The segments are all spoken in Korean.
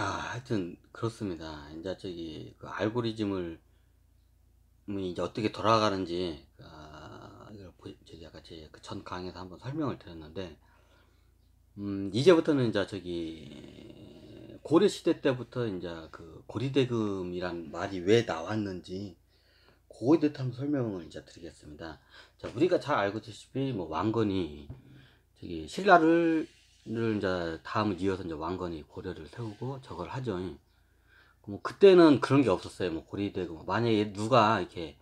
아, 하여튼 그렇습니다. 이제 저기 그 알고리즘을 음, 이제 어떻게 돌아가는지 아, 저기 아까 그전 강의에서 한번 설명을 드렸는데 음, 이제부터는 이제 저기 고려 시대 때부터 이제 그 고리대금이란 말이 왜 나왔는지 그거에 대해 한번 설명을 이제 드리겠습니다. 자, 우리가 잘 알고 있시피뭐 왕건이 저기 신라를 를 이제 다음 을 이어서 이제 왕건이 고려를 세우고 저걸 하죠. 예. 뭐 그때는 그런 게 없었어요. 뭐 고리되고 뭐 만약에 누가 이렇게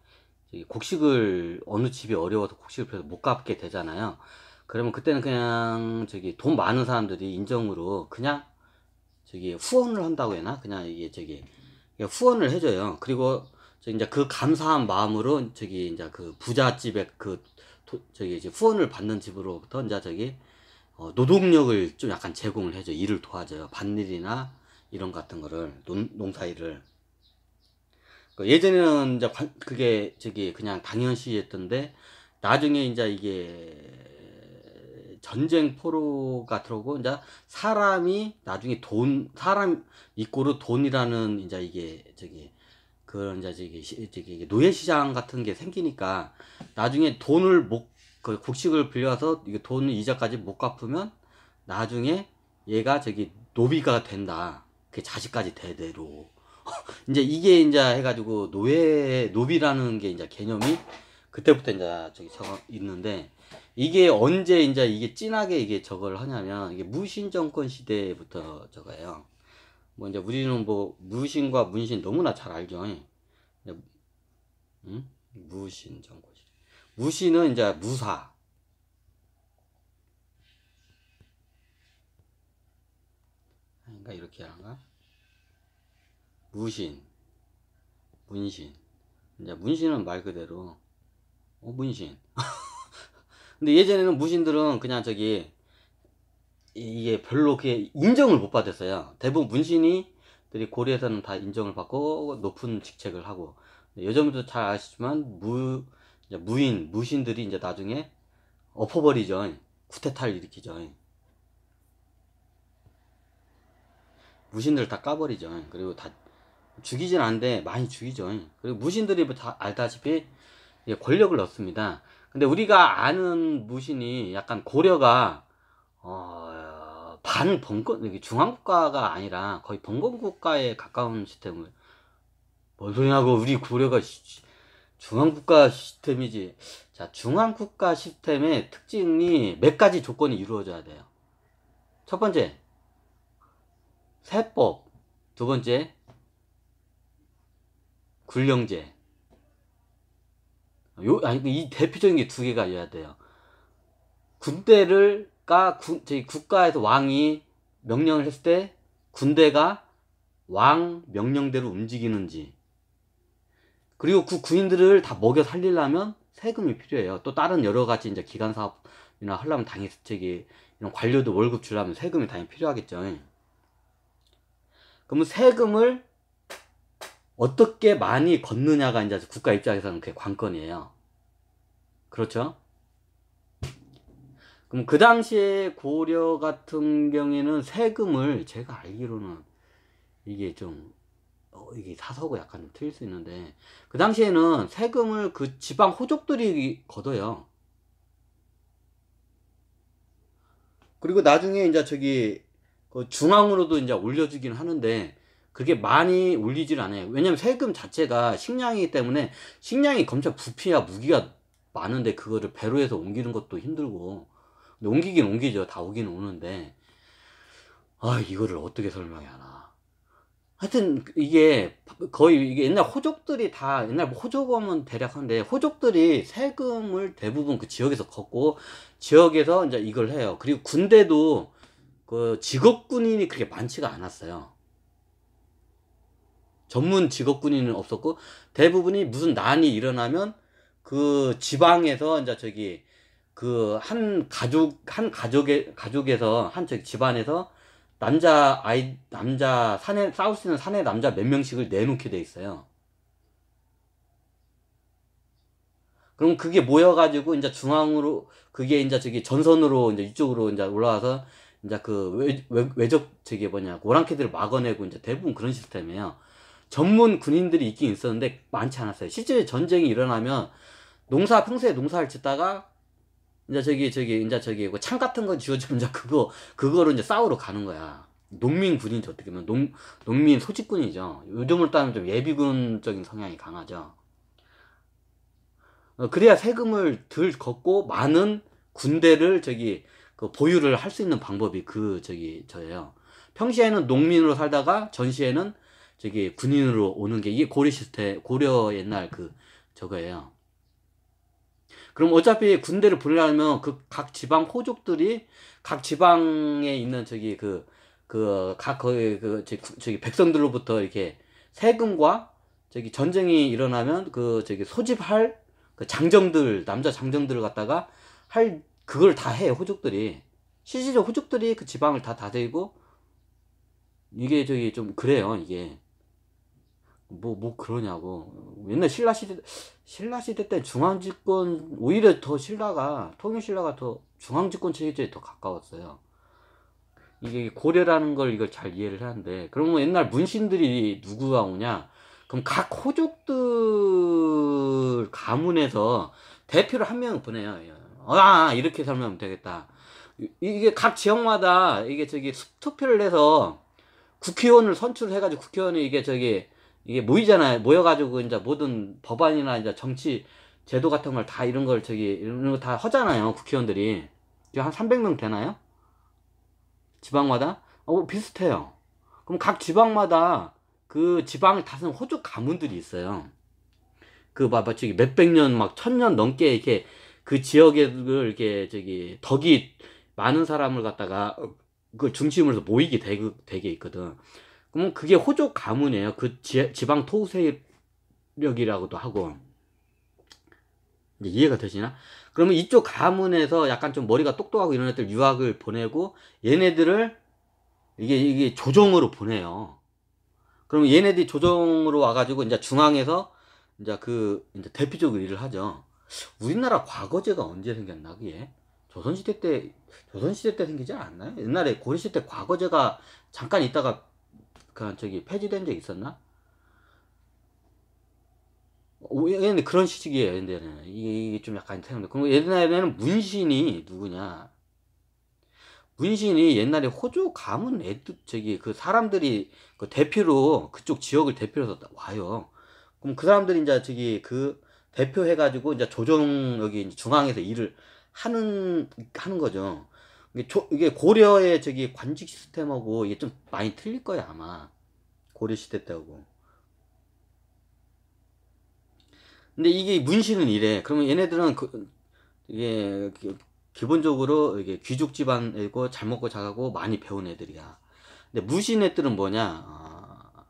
곡식을 어느 집이 어려워서 곡식을 펴서 못 갚게 되잖아요. 그러면 그때는 그냥 저기 돈 많은 사람들이 인정으로 그냥 저기 후원을 한다고 해나 그냥 이게 저기 후원을 해줘요. 그리고 저 이제 그 감사한 마음으로 저기 이제 그 부잣집에 그 도, 저기 이제 후원을 받는 집으로부터 이제 저기 어, 노동력을 좀 약간 제공을 해줘 일을 도와줘요 밭일이나 이런 같은 거를 논, 농사일을 그 예전에는 이제 관, 그게 저기 그냥 당연시 했던데 나중에 이제 이게 전쟁 포로가 들어오고 이제 사람이 나중에 돈 사람 이꼬로 돈이라는 이제 이게 저기 그런 이제 저기, 저기 노예 시장 같은 게 생기니까 나중에 돈을 못그 국식을 빌려서 이게 돈 이자까지 못 갚으면 나중에 얘가 저기 노비가 된다. 그 자식까지 대대로. 이제 이게 이제 해가지고 노예 노비라는 게 이제 개념이 그때부터 이제 저기 저거 있는데 이게 언제 이제 이게 진하게 이게 저걸 하냐면 이게 무신 정권 시대부터 저거예요. 뭐 이제 우리는 뭐 무신과 문신 너무나 잘 알죠. 응? 무신 정권 시대. 무시는 이제 무사. 아닌가 그러니까 이렇게 하는가? 무신, 문신. 이제 문신은 말 그대로 어, 문신. 근데 예전에는 무신들은 그냥 저기 이게 별로 그게 인정을 못 받았어요. 대부분 문신이들이 고려에서는 다 인정을 받고 높은 직책을 하고 예전부잘 아시지만 무 이제 무인 무신들이 이제 나중에 엎어버리죠. 쿠테탈 일으키죠. 무신들 다 까버리죠. 그리고 다 죽이진 않는데 많이 죽이죠. 그리고 무신들이 뭐 다 알다시피 권력을 얻습니다. 근데 우리가 아는 무신이 약간 고려가 어, 반 범권 중앙국가가 아니라 거의 범권국가에 가까운 시스템을 뭔 소리냐고 우리 고려가 중앙국가 시스템이지. 자, 중앙국가 시스템의 특징이 몇 가지 조건이 이루어져야 돼요. 첫 번째, 세법. 두 번째, 군령제. 요, 아니, 이 대표적인 게 두 개가 이어야 돼요. 군대를, 가, 군, 저희 국가에서 왕이 명령을 했을 때 군대가 왕 명령대로 움직이는지 그리고 그 군인들을 다 먹여 살리려면 세금이 필요해요. 또 다른 여러 가지 이제 기간 사업이나 하려면 당연히 저기 이런 관료도 월급 주려면 세금이 당연히 필요하겠죠. 그러면 세금을 어떻게 많이 걷느냐가 이제 국가 입장에서는 그게 관건이에요. 그렇죠? 그럼 그 당시에 고려 같은 경우에는 세금을 제가 알기로는 이게 좀 이게 사서고 약간 좀 틀릴 수 있는데 그 당시에는 세금을 그 지방 호족들이 걷어요. 그리고 나중에 이제 저기 그 중앙으로도 이제 올려주긴 하는데 그게 많이 올리질 않아요. 왜냐면 세금 자체가 식량이기 때문에 식량이 검찰 부피야 무기가 많은데 그거를 배로 해서 옮기는 것도 힘들고 근데 옮기긴 옮기죠. 다 오긴 오는데 아 이거를 어떻게 설명해야 하나. 하여튼 이게 거의 이게 옛날 호족들이 다 옛날 뭐 호족하면 대략 한데 네 호족들이 세금을 대부분 그 지역에서 걷고 지역에서 이제 이걸 해요. 그리고 군대도 그 직업 군인이 그렇게 많지가 않았어요. 전문 직업 군인은 없었고 대부분이 무슨 난이 일어나면 그 지방에서 이제 저기 그 한 가족 한 가족의 가족에서 한 저기 집안에서 남자 아이 남자 사내 싸울 수 있는 사내 남자 몇 명씩을 내놓게 돼 있어요. 그럼 그게 모여가지고 이제 중앙으로 그게 이제 저기 전선으로 이제 이쪽으로 이제 올라와서 이제 그 외, 외, 외적 저기 뭐냐 오랑캐들을 막아내고 이제 대부분 그런 시스템이에요. 전문 군인들이 있긴 있었는데 많지 않았어요. 실제 전쟁이 일어나면 농사 평소에 농사를 짓다가 이제 저기 저기 이제 저기 그 창 같은 거 지어주면 이제 그거 그거로 이제 싸우러 가는 거야. 농민 군인이 어떻게 보면 농 농민 소집군이죠. 요즘을 따면 좀 예비군적인 성향이 강하죠. 어, 그래야 세금을 덜 걷고 많은 군대를 저기 그 보유를 할 수 있는 방법이 그 저기 저예요. 평시에는 농민으로 살다가 전시에는 저기 군인으로 오는 게 이게 고려 시스템 고려 옛날 그 저거예요. 그럼 어차피 군대를 보내려면 그 각 지방 호족들이 각 지방에 있는 저기 그 그 각 거기 그, 그, 그 저기 백성들로부터 이렇게 세금과 저기 전쟁이 일어나면 그 저기 소집할 그 장정들 남자 장정들을 갖다가 할 그걸 다해요 호족들이 실질적 호족들이 그 지방을 다다대고 이게 저기 좀 그래요 이게 뭐, 뭐 그러냐고. 옛날 신라 시대, 신라 시대 때 중앙집권, 오히려 더 신라가, 통일신라가 더 중앙집권 체제에 더 가까웠어요. 이게 고려라는 걸 이걸 잘 이해를 하는데, 그러면 옛날 문신들이 누구가 오냐? 그럼 각 호족들 가문에서 대표를 한 명을 보내요. 아, 이렇게 설명하면 되겠다. 이게 각 지역마다 이게 저기 투표를 해서 국회의원을 선출해가지고 국회의원이 이게 저기 이게 모이잖아요. 모여가지고 이제 모든 법안이나 이제 정치 제도 같은 걸 다 이런 걸 저기 이런 거다 하잖아요. 국회의원들이 지금 한 300명 되나요? 지방마다 어 비슷해요. 그럼 각 지방마다 그 지방을 다스는 호주 가문들이 있어요. 그 봐봐 저기 몇백 년 막 천 년 넘게 이렇게 그 지역에 이렇게 저기 덕이 많은 사람을 갖다가 어, 그 중심으로 모이게 되게, 되게 있거든. 그러면 그게 호족 가문이에요. 그 지, 지방 토 세력이라고도 하고. 이해가 되시나? 그러면 이쪽 가문에서 약간 좀 머리가 똑똑하고 이런 애들 유학을 보내고 얘네들을 이게 이게 조정으로 보내요. 그러면 얘네들이 조정으로 와가지고 이제 중앙에서 이제 그 이제 대표적으로 일을 하죠. 우리나라 과거제가 언제 생겼나 그게? 조선시대 때 조선시대 때 생기지 않나요? 옛날에 고려시대 과거제가 잠깐 있다가 그 저기 폐지된 적 있었나? 어, 얘는 그런 식이에요. 얘네는 이게, 이게 좀 약간 태양도. 그리고 옛날에는 문신이 누구냐? 문신이 옛날에 호주 가문 애들 저기 그 사람들이 그 대표로 그쪽 지역을 대표로 서 와요. 그럼 그 사람들이 이제 저기 그 대표해가지고 이제 조정 여기 중앙에서 일을 하는 하는 거죠. 이게, 고려의 저기 관직 시스템하고 이게 좀 많이 틀릴 거야 아마 고려 시대 때하고. 근데 이게 문신은 이래. 그러면 얘네들은 그, 이게 그 기본적으로 이게 귀족 집안이고 잘 먹고 잘가고 많이 배운 애들이야. 근데 무신 애들은 뭐냐? 어...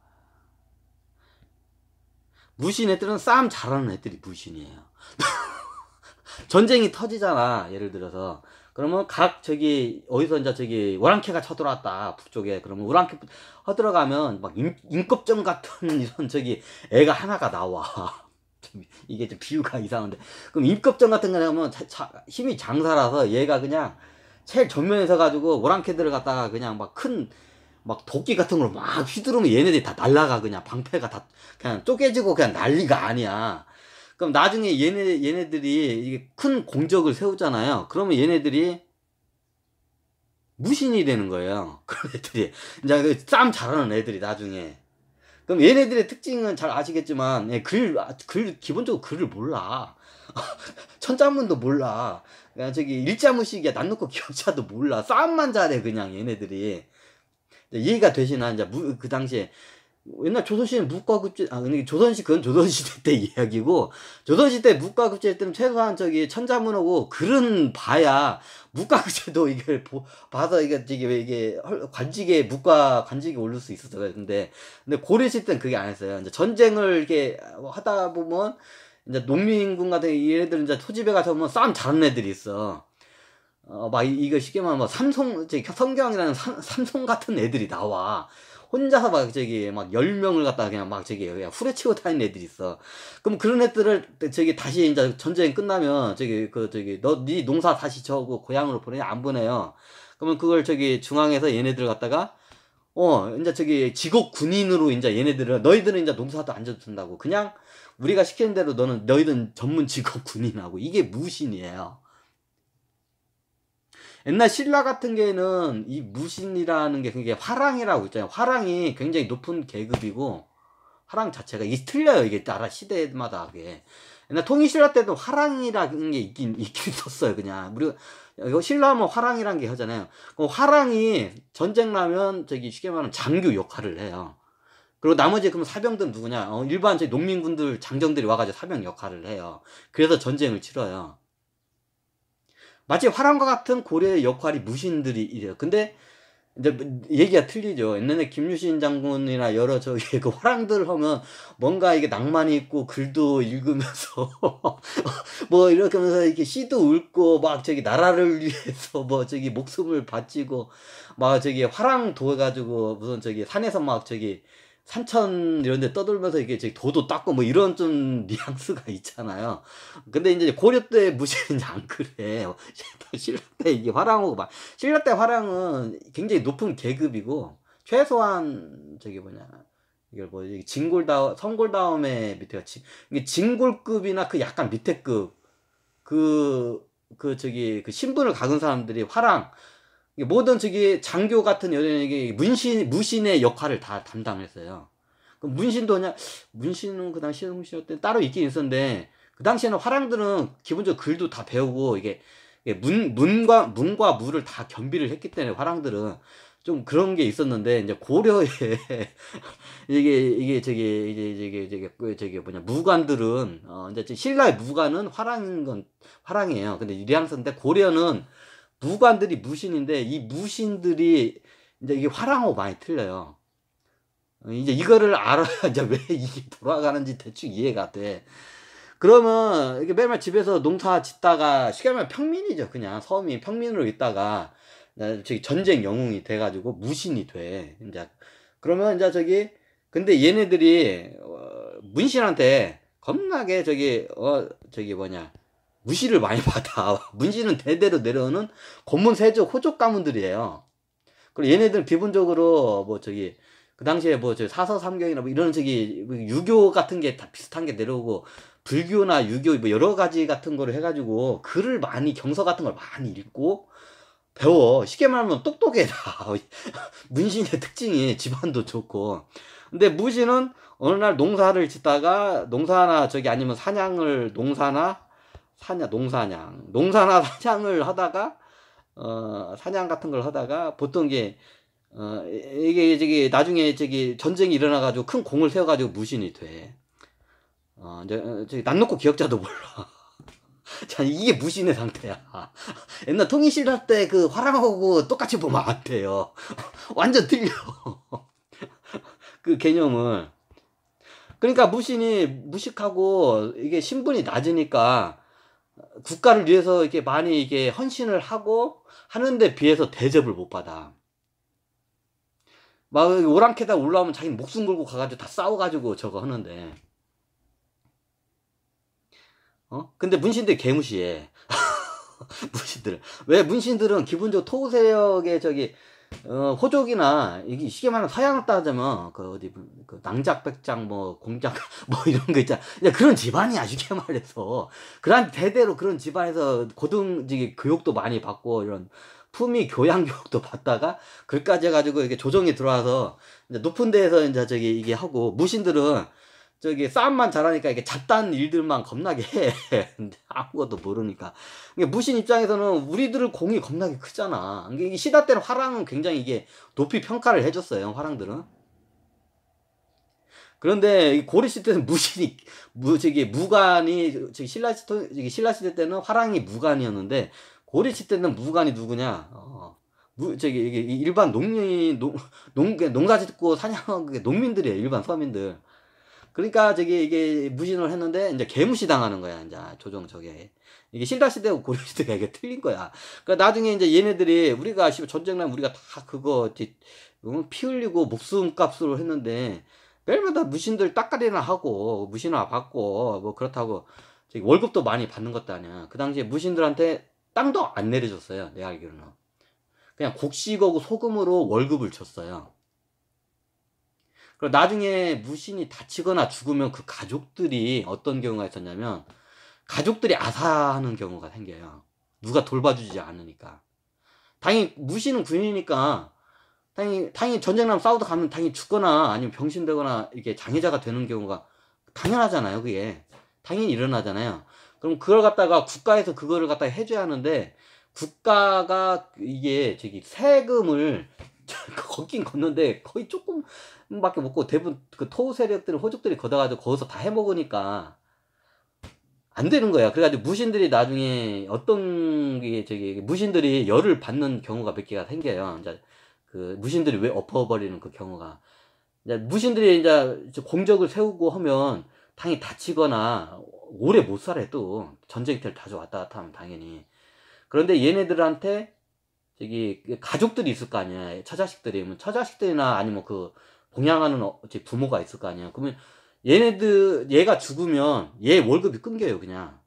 무신 애들은 싸움 잘하는 애들이 무신이에요. 전쟁이 터지잖아. 예를 들어서 그러면 각 저기 어디서 이제 저기 워랑캐가 쳐들어왔다 북쪽에 그러면 워랑캐 허들어가면 막 인, 인급점 같은 이런 저기 애가 하나가 나와 이게 좀 비유가 이상한데 그럼 인급점 같은 거 하면 힘이 장사라서 얘가 그냥 제일 전면에 서가지고 워랑캐들을 갖다가 그냥 막 큰 막 도끼 같은 걸로 막 휘두르면 얘네들이 다 날라가 그냥 방패가 다 그냥 쪼개지고 그냥 난리가 아니야 그럼 나중에 얘네 얘네들이 이게 큰 공적을 세우잖아요. 그러면 얘네들이 무신이 되는 거예요. 그런 애들이 이제 그 싸움 잘하는 애들이 나중에 그럼 얘네들의 특징은 잘 아시겠지만 예, 글, 글 기본적으로 글을 몰라 천자문도 몰라 그냥 그러니까 저기 일자무식이야 난 놓고 기업자도 몰라 싸움만 잘해 그냥 얘네들이 이해가 되시나 이제 그 당시에 옛날 조선시대는 무과급제, 아, 근데 조선시 그건 조선시대 때 이야기고, 조선시대 무과급제 때는 최소한 저기 천자문하고 글은 봐야, 무과급제도 이걸 보, 봐서 이게, 이게, 이게, 관직에, 무과, 관직에 오를 수 있었어요. 근데, 근데 고려시대 때는 그게 안 했어요. 이제 전쟁을 이렇게 하다 보면, 이제 농민군 같은 얘네들 이제 토지배 가서 보면 싸움 잘하는 애들이 있어. 어, 막, 이, 이거 쉽게 말하면, 삼성, 성경이라는 삼성 같은 애들이 나와. 혼자서 막 저기 막 열명을 갖다가 그냥 막 저기 그냥 후레치고 타는 애들이 있어. 그럼 그런 애들을 저기 다시 이제 전쟁 끝나면 저기 그 저기 너 네 농사 다시 저고 고향으로 보내냐 안 보내요. 그러면 그걸 저기 중앙에서 얘네들 갖다가 어, 이제 저기 직업 군인으로 이제 얘네들을 너희들은 이제 농사도 안 져준다고 그냥 우리가 시키는 대로 너는 너희들은 전문 직업 군인하고 이게 무신이에요. 옛날 신라 같은 경우에는 이 무신이라는 게 그게 화랑이라고 있잖아요. 화랑이 굉장히 높은 계급이고 화랑 자체가 이게 틀려요. 이게 나라 시대마다 그게. 옛날 통일신라 때도 화랑이라는 게 있긴 있긴 있었어요. 그냥 우리가 이거 신라하면 화랑이라는 게 하잖아요. 그 화랑이 전쟁 나면 저기 쉽게 말하면 장교 역할을 해요. 그리고 나머지 그럼 사병들은 누구냐? 어, 일반 저 농민군들 장정들이 와가지고 사병 역할을 해요. 그래서 전쟁을 치러요. 마치 화랑과 같은 고려의 역할이 무신들이 이래요. 근데 이제 얘기가 틀리죠. 옛날에 김유신 장군이나 여러 저기 그 화랑들 하면 뭔가 이게 낭만이 있고 글도 읽으면서 뭐 이렇게 하면서 이렇게 시도 읽고 막 저기 나라를 위해서 뭐 저기 목숨을 바치고 막 저기 화랑 도해 가지고 무슨 저기 산에서 막 저기 삼천 이런 데 떠돌면서 이게 이제 도도 닦고 뭐 이런 좀 뉘앙스가 있잖아요. 근데 이제 고려 때 무신은 안 그래. 신라 때 이게 화랑하고 막 신라 때 화랑은 굉장히 높은 계급이고 최소한 저기 뭐냐 이걸 뭐 진골다 성골다음에 밑에가 진 이게 진골급이나 그 약간 밑에급 그 그 저기 그 신분을 가진 사람들이 화랑 모든 저기 장교 같은 연예인에게 문신 무신의 역할을 다 담당했어요. 문신도 그냥 문신은 그 당시 문신일 때 따로 있긴 있었는데 그 당시에는 화랑들은 기본적으로 글도 다 배우고 이게 문 문과 문과 무를 다 겸비를 했기 때문에 화랑들은 좀 그런 게 있었는데 이제 고려에 이게 이게 저기 이제 이게 저기 그 저기 뭐냐 무관들은 어 이제 신라의 무관은 화랑인 건 화랑이에요. 근데 유량선인 고려는 무관들이 무신인데 이 무신들이 이제 이게 화랑하고 많이 틀려요. 이제 이거를 알아야 왜 이게 돌아가는지 대충 이해가 돼. 그러면 이게 매일 집에서 농사 짓다가 쉽게 말하면 평민이죠. 그냥 서민 평민으로 있다가 저기 전쟁 영웅이 돼 가지고 무신이 돼. 이제 그러면 이제 저기 근데 얘네들이 어, 문신한테 겁나게 저기 어 저기 뭐냐 무시를 많이 받아. 문신은 대대로 내려오는 곤문 세족 호족 가문들이에요. 그리고 얘네들 기본적으로 뭐 저기 그 당시에 뭐 저 사서 삼경이나 뭐 이런 저기 유교 같은 게 다 비슷한 게 내려오고 불교나 유교 뭐 여러 가지 같은 거를 해가지고 글을 많이 경서 같은 걸 많이 읽고 배워 쉽게 말하면 똑똑해다 문신의 특징이 집안도 좋고 근데 무신은 어느 날 농사를 짓다가 농사나 저기 아니면 사냥을 농사나 사냥, 농사냥, 농사나 사냥을 하다가 어 사냥 같은 걸 하다가 보통 이게 어 이게 저기 나중에 저기 전쟁이 일어나 가지고 큰 공을 세워 가지고 무신이 돼. 어이 어, 저기 낯놓고 기억자도 몰라. 자 이게 무신의 상태야. 옛날 통일신라때 그 화랑하고 똑같이 보면 안 돼요. 완전 틀려. 그 개념을. 그러니까 무신이 무식하고 이게 신분이 낮으니까 국가를 위해서 이렇게 많이 이게 헌신을 하고 하는데 비해서 대접을 못 받아. 막 오랑캐다 올라오면 자기 목숨 걸고 가가지고 다 싸워가지고 저거 하는데. 어? 근데 문신들 개무시해. 문신들. 왜 문신들은 기본적으로 토우세력의 저기 어, 호족이나 이게 쉽게 말하면 서양을 따지면 그 어디 그 낭작 백장 뭐 공작 뭐 이런 거 있잖아. 이 그런 집안이야 쉽게 말해서 그런 대대로 그런 집안에서 고등 교육도 많이 받고 이런 품위 교양 교육도 받다가 글까지 해가지고 이렇게 조정이 들어와서 이제 높은 데에서 이제 저기 이게 하고 무신들은 저기 싸움만 잘하니까 이게 잡다한 일들만 겁나게 해. 근데 아무것도 모르니까. 그러니까 무신 입장에서는 우리들을 공이 겁나게 크잖아. 그러니까 시다 때는 화랑은 굉장히 이게 높이 평가를 해줬어요. 화랑들은. 그런데 고리 시대 는 무신이 무 저기 무관이 저기 신라 시대 신라 시대 때는 화랑이 무관이었는데 고리 시대 는 무관이 누구냐? 어. 무, 저기, 일반 농민, 농, 농, 농사 짓고 사냥하는 농민들이에요. 일반 서민들. 그러니까 저기 이게 무신을 했는데 이제 개무시 당하는 거야 이제 조정 저게 이게 실다시대고 고려시대가 이게 틀린 거야. 그러니까 나중에 이제 얘네들이 우리가 전쟁 나 우리가 다 그거 피 흘리고 목숨값으로 했는데 별마다 무신들 딱가리나 하고 무신화 받고 뭐 그렇다고 저기 월급도 많이 받는 것도 아니야. 그 당시에 무신들한테 땅도 안 내려줬어요. 내 알기로는 그냥 곡식하고 소금으로 월급을 줬어요. 그리고 나중에 무신이 다치거나 죽으면 그 가족들이 어떤 경우가 있었냐면 가족들이 아사하는 경우가 생겨요. 누가 돌봐주지 않으니까. 당연히 무신은 군인이니까 당연히 당연히 전쟁 나면 싸우다 가면 당연히 죽거나 아니면 병신되거나 이게 렇 장애자가 되는 경우가 당연하잖아요. 그게 당연히 일어나잖아요. 그럼 그걸 갖다가 국가에서 그거를 갖다가 해줘야 하는데 국가가 이게 저기 세금을 걷긴 걷는데 거의 조금 밖에 먹고 대부분 그 토우 세력들은 호족들이 걷어가지고 거기서 다 해먹으니까 안 되는 거야. 그래가지고 무신들이 나중에 어떤 게 저기 무신들이 열을 받는 경우가 몇 개가 생겨요. 이제 그 무신들이 왜 엎어버리는 그 경우가 이제 무신들이 이제 공적을 세우고 하면 당이 다치거나 오래 못 살아 도 전쟁터를 다져 왔다 갔다 하면 당연히 그런데 얘네들한테 저기 가족들이 있을 거 아니야 처자식들이 면 뭐 처자식들이나 아니면 그 공양하는 어, 어째 부모가 있을 거 아니야. 그러면 얘네들 얘가 죽으면 얘 월급이 끊겨요 그냥.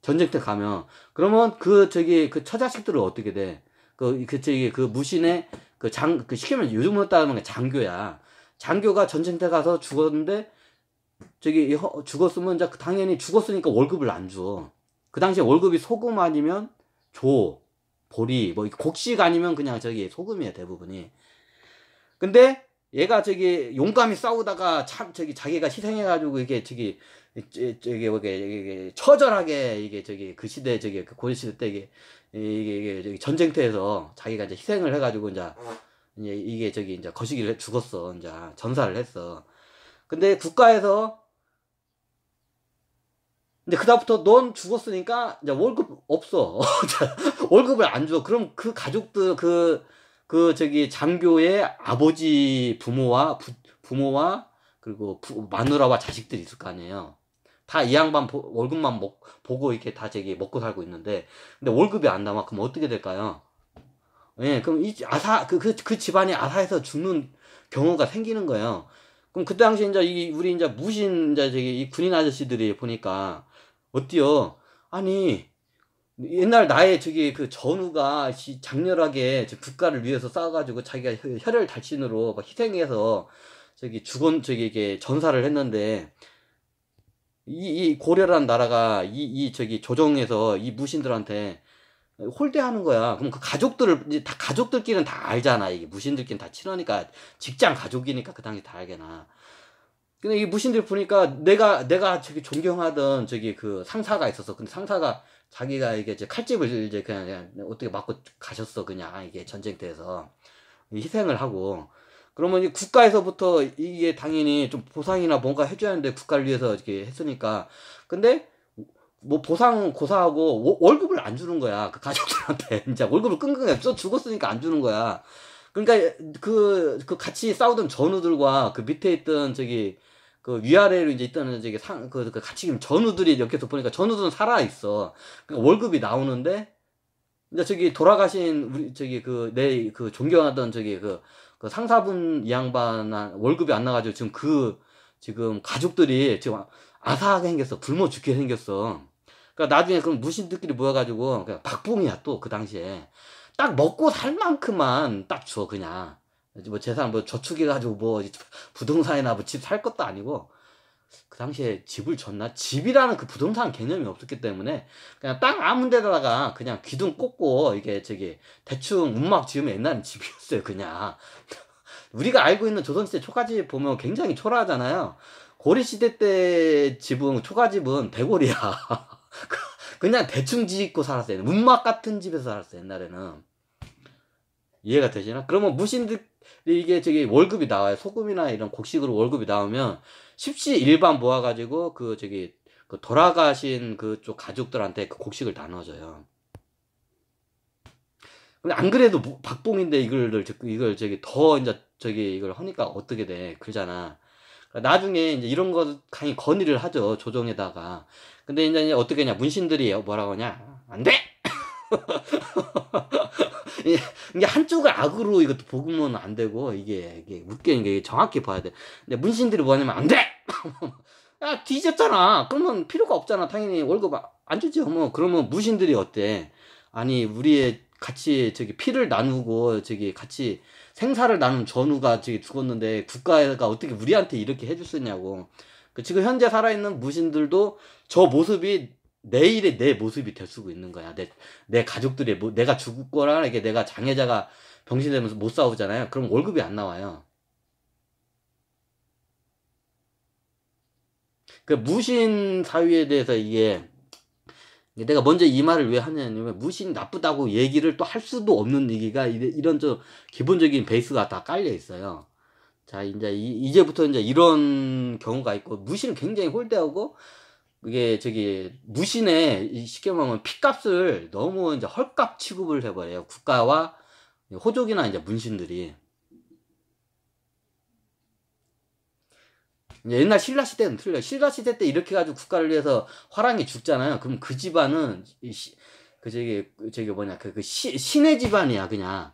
전쟁 때 가면 그러면 그 저기 그 처자식들은 어떻게 돼? 그그 그 저기 그 무신의 그 장그 쉽게 말해 그 요즘으로 따르면 장교야. 장교가 전쟁 때 가서 죽었는데 저기 죽었으면 이제 당연히 죽었으니까 월급을 안 줘. 그 당시에 월급이 소금 아니면 조, 보리 뭐 곡식 아니면 그냥 저기 소금이에요 대부분이. 근데 얘가 저기 용감히 싸우다가 참 저기 자기가 희생해가지고 이게 저기 저기 이게 이게 처절하게 이게 저기 그 시대 저기 그 고려 시대 때 이게 이게, 이게 저기 전쟁터에서 자기가 이제 희생을 해가지고 이제 어. 이제 이게 저기 이제 거시기를 죽었어 이제 전사를 했어. 근데 국가에서 근데 그다음부터 넌 죽었으니까 이제 월급 없어 월급을 안 줘. 그럼 그 가족들 그그 저기 장교의 아버지 부모와 부, 부모와 그리고 부, 마누라와 자식들이 있을 거 아니에요. 다 이 양반 보, 월급만 먹, 보고 이렇게 다 저기 먹고 살고 있는데 근데 월급이 안 나와 그럼 어떻게 될까요? 예, 그럼 이 아사 그그 그, 그 집안이 아사에서 죽는 경우가 생기는 거예요. 그럼 그 당시 이제 이 우리 이제 무신 이제 저기 이 군인 아저씨들이 보니까 어때요? 아니 옛날 나의 저기 그 전우가 장렬하게 국가를 위해서 싸워가지고 자기가 혈혈 달신으로 막 희생해서 저기 죽은 저기 이게 전사를 했는데 이, 이고려라는 나라가 이, 이 저기 조정에서 이 무신들한테 홀대하는 거야. 그럼 그 가족들을 다 가족들끼리는 다 알잖아. 이게 무신들끼리는 다 친하니까 직장 가족이니까 그 당시 다 알게나. 근데 이 무신들 보니까 내가 내가 저기 존경하던 저기 그 상사가 있었어. 근데 상사가 자기가 이게 이제 칼집을 이제 그냥, 그냥 어떻게 맞고 가셨어 그냥 아, 이게 전쟁터에서 희생을 하고 그러면 이 국가에서부터 이게 당연히 좀 보상이나 뭔가 해줘야 하는데 국가를 위해서 이렇게 했으니까 근데 뭐 보상 고사하고 월급을 안 주는 거야 그 가족들한테 이제 월급을 끙끙 써 죽었으니까 안 주는 거야 그러니까 그그 그 같이 싸우던 전우들과 그 밑에 있던 저기 그 위아래로 이제 있던 이제 상, 그, 그 같이 전우들이 이렇게 덮보니까 전우들은 살아있어. 그러니까 월급이 나오는데, 이제 저기 돌아가신 우리, 저기 그, 내, 그 존경하던 저기 그, 그 상사분 양반 월급이 안 나가지고 지금 그, 지금 가족들이 지금 아사하게 생겼어. 굶어 죽게 생겼어. 그러니까 나중에 그럼 무신들끼리 모여가지고, 그냥 박봉이야 또 그 당시에. 딱 먹고 살 만큼만 딱 줘, 그냥. 뭐 재산 뭐 저축해 가지고 뭐 부동산이나 뭐 집 살 것도 아니고 그 당시에 집을 졌나 집이라는 그 부동산 개념이 없었기 때문에 그냥 땅 아무 데다가 그냥 기둥 꽂고 이게 저기 대충 문막 지으면 옛날엔 집이었어요 그냥 우리가 알고 있는 조선시대 초가집 보면 굉장히 초라하잖아요 고리시대때 집은 초가집은 대골이야 그냥 대충 짓고 살았어요 문막 같은 집에서 살았어요 옛날에는 이해가 되시나? 그러면 무신들 이게 저기 월급이 나와요. 소금이나 이런 곡식으로 월급이 나오면 십시 일반 모아가지고 그 저기 그 돌아가신 그쪽 가족들한테 그 곡식을 나눠줘요. 근데 안 그래도 뭐 박봉인데 이걸 이걸 저기 더 이제 저기 이걸 하니까 어떻게 돼 그러잖아. 그러니까 나중에 이제 이런 거 강의 건의를 하죠 조정에다가. 근데 이제 어떻게 하냐 문신들이 뭐라고 하냐 안 돼. 이게 한쪽을 악으로 이것도 복음은 안 되고 이게 이게 웃기는 게 정확히 봐야 돼. 근데 문신들이 뭐냐면 안 돼. 야 뒤졌잖아. 그러면 필요가 없잖아. 당연히 월급 안 주지. 뭐 그러면 무신들이 어때? 아니 우리의 같이 저기 피를 나누고 저기 같이 생사를 나눈 전우가 저기 죽었는데 국가가 어떻게 우리한테 이렇게 해줬었냐고그 지금 현재 살아있는 무신들도 저 모습이 내일의 내 모습이 될수가 있는 거야. 내, 내 가족들이, 뭐, 내가 죽을 거라 이게 내가 장애자가 병신되면서 못 싸우잖아요. 그럼 월급이 안 나와요. 그 무신 사유에 대해서 이게 내가 먼저 이 말을 왜 하냐면 무신 나쁘다고 얘기를 또 할 수도 없는 얘기가 이런 저 기본적인 베이스가 다 깔려 있어요. 자 이제 이제부터 이제 이런 경우가 있고 무신은 굉장히 홀대하고 그게 저기 무신에 쉽게 말하면 핏값을 너무 이제 헐값 취급을 해버려요. 국가와 호족이나 이제 문신들이. 옛날 신라 시대는 틀려요. 신라 시대 때 이렇게 가지고 국가를 위해서 화랑이 죽잖아요. 그럼 그 집안은 시, 그 저기 그 저기 뭐냐 그, 그 시, 신의 집안이야 그냥.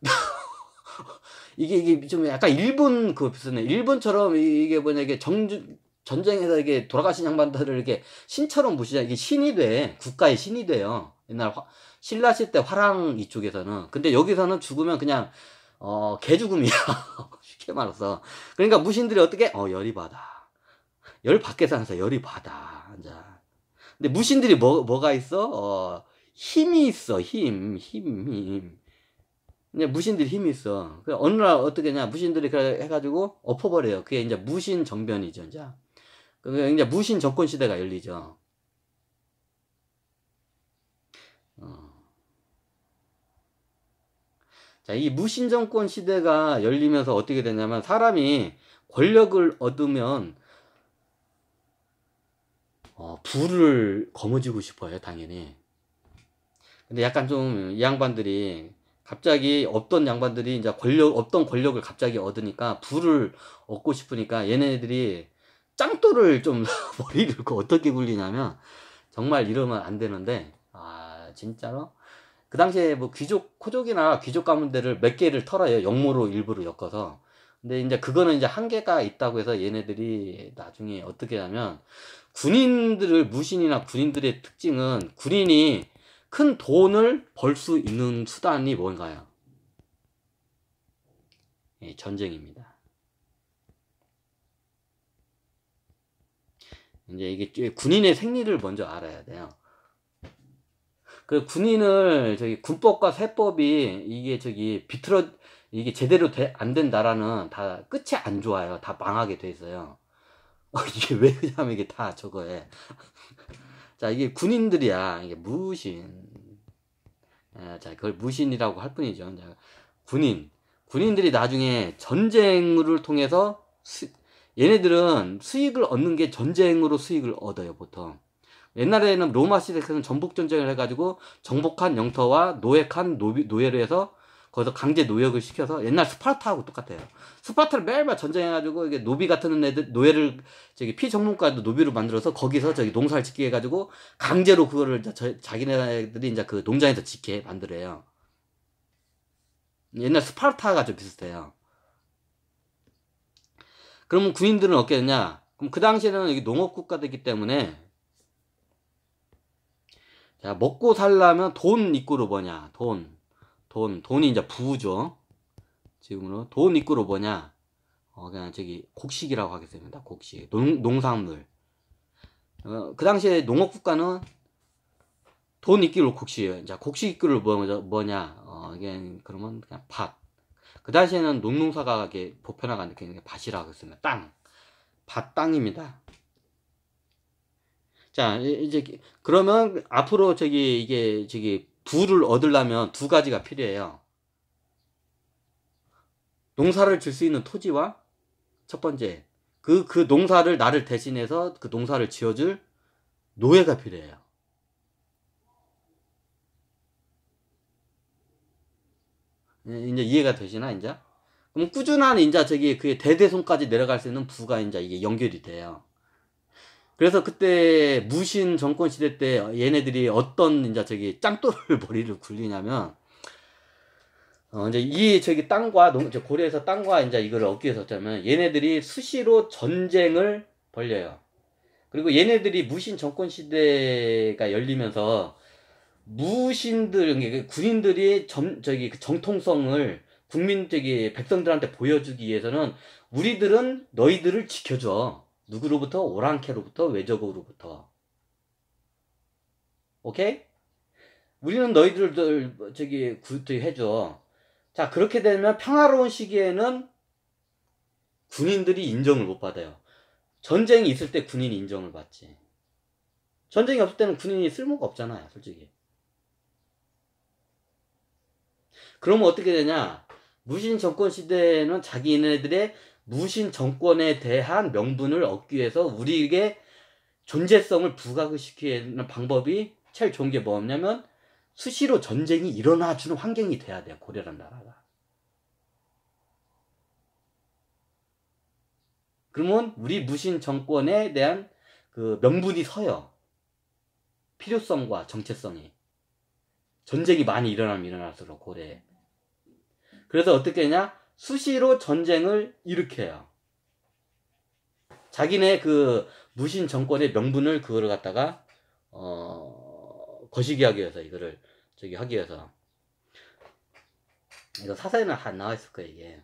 이게 이게 좀 약간 일본 그거 비슷해. 일본처럼 이게 뭐냐 이게 정주 전쟁에서 이게 돌아가신 양반들을 이렇게 신처럼 보시자 이게 신이 돼 국가의 신이 돼요 옛날 신라 시대 화랑 이쪽에서는 근데 여기서는 죽으면 그냥 어 개죽음이야 쉽게 말해서 그러니까 무신들이 어떻게 어 열이 받아 열 밖에 사는 사 열이 받아 앉아 근데 무신들이 뭐 뭐가 있어 어 힘이 있어 힘힘힘 힘, 힘. 그냥 무신들이 힘이 있어. 그 어느 날 어떻게 냐 무신들이 그래 해가지고 엎어버려요. 그게 이제 무신 정변이죠, 이제. 그러니 무신 정권 시대가 열리죠. 어. 이 무신 정권 시대가 열리면서 어떻게 되냐면 사람이 권력을 얻으면 어, 불을 거머쥐고 싶어요, 당연히. 근데 약간 좀이 양반들이 갑자기 없던 양반들이 이제 권력 없던 권력을 갑자기 얻으니까 불을 얻고 싶으니까 얘네들이 짱돌을 좀 머리를 어떻게 굴리냐면 정말 이러면 안 되는데 아 진짜로 그 당시에 뭐 귀족 코족이나 귀족 가문들을 몇 개를 털어요 역모로 일부러 엮어서 근데 이제 그거는 이제 한계가 있다고 해서 얘네들이 나중에 어떻게 하면 군인들을 무신이나 군인들의 특징은 군인이 큰 돈을 벌 수 있는 수단이 뭔가요? 예, 전쟁입니다. 이제 이게 군인의 생리를 먼저 알아야 돼요. 그 군인을 저기 군법과 세법이 이게 저기 비틀어 이게 제대로 되, 안 된다라는 다 끝이 안 좋아요. 다 망하게 돼 있어요. 어, 이게 왜그냐면 이게 다 저거에 자 이게 군인들이야 이게 무신 에, 아, 자 그걸 무신이라고 할 뿐이죠. 자, 군인 군인들이 나중에 전쟁을 통해서 수, 얘네들은 수익을 얻는 게 전쟁으로 수익을 얻어요, 보통. 옛날에는 로마 시대에서는 전복전쟁을 해가지고 정복한 영토와 노획한노비노예로 해서 거기서 강제 노역을 시켜서 옛날 스파르타하고 똑같아요. 스파르타를 매일매일 전쟁해가지고 이게 노비 같은 애들 노예를 저기 피정문과도 노비로 만들어서 거기서 저기 농사를 짓게 해가지고 강제로 그거를 저, 자기네들이 이제 그 농장에서 짓게 만들어요. 옛날 스파르타가 좀 비슷해요. 그러면 군인들은 어떻게 되냐? 그럼 그 당시에는 여기 농업국가되기 때문에 자, 먹고 살려면 돈 입구로 뭐냐? 돈. 돈. 돈이 이제 부죠. 지금으로. 돈 입구로 뭐냐? 어, 그냥 저기 곡식이라고 하겠습니다. 곡식. 농, 농산물. 어, 그 당시에 농업국가는 돈 입기로 곡식이에요. 자, 곡식 입기로 뭐, 뭐냐? 어, 이게 그러면 그냥 밥. 그 당시에는 농농사가 이게 보편화가 안 되는 게 밭이라고 했습니다 땅, 밭 땅입니다. 자 이제 그러면 앞으로 저기 이게 저기 부를 얻으려면 두 가지가 필요해요. 농사를 질 수 있는 토지와 첫 번째 그그 그 농사를 나를 대신해서 그 농사를 지어줄 노예가 필요해요. 이제 이해가 되시나 이제? 그럼 꾸준한 이제 저기 그 대대손까지 내려갈 수 있는 부가 이제 이게 연결이 돼요. 그래서 그때 무신 정권 시대 때 얘네들이 어떤 이제 저기 짱돌 머리를 굴리냐면 어 이제 이 저기 땅과 농, 고려에서 땅과 이제 이걸 얻기 위해서 어쩌면 얘네들이 수시로 전쟁을 벌려요. 그리고 얘네들이 무신 정권 시대가 열리면서 무신들 군인들이 점 저기 그 정통성을 국민 저기 백성들한테 보여주기 위해서는 우리들은 너희들을 지켜줘 누구로부터 오랑캐로부터 외적으로부터 오케이 우리는 너희들을 저기 구입해 해줘 자 그렇게 되면 평화로운 시기에는 군인들이 인정을 못 받아요 전쟁이 있을 때 군인이 인정을 받지 전쟁이 없을 때는 군인이 쓸모가 없잖아요 솔직히 그러면 어떻게 되냐? 무신 정권 시대에는 자기네들의 무신 정권에 대한 명분을 얻기 위해서 우리에게 존재성을 부각시키는 방법이 제일 좋은 게 뭐냐면 수시로 전쟁이 일어나주는 환경이 돼야 돼요. 고려란 나라가. 그러면 우리 무신 정권에 대한 그 명분이 서요. 필요성과 정체성이. 전쟁이 많이 일어나면 일어날수록 고래에. 그래서 어떻게 했냐? 수시로 전쟁을 일으켜요. 자기네 그 무신 정권의 명분을 그거를 갖다가 어 거시기 하기 위해서 이거를 저기 하기 위해서 이거 사사에는 안 나와 있을 거예요 이게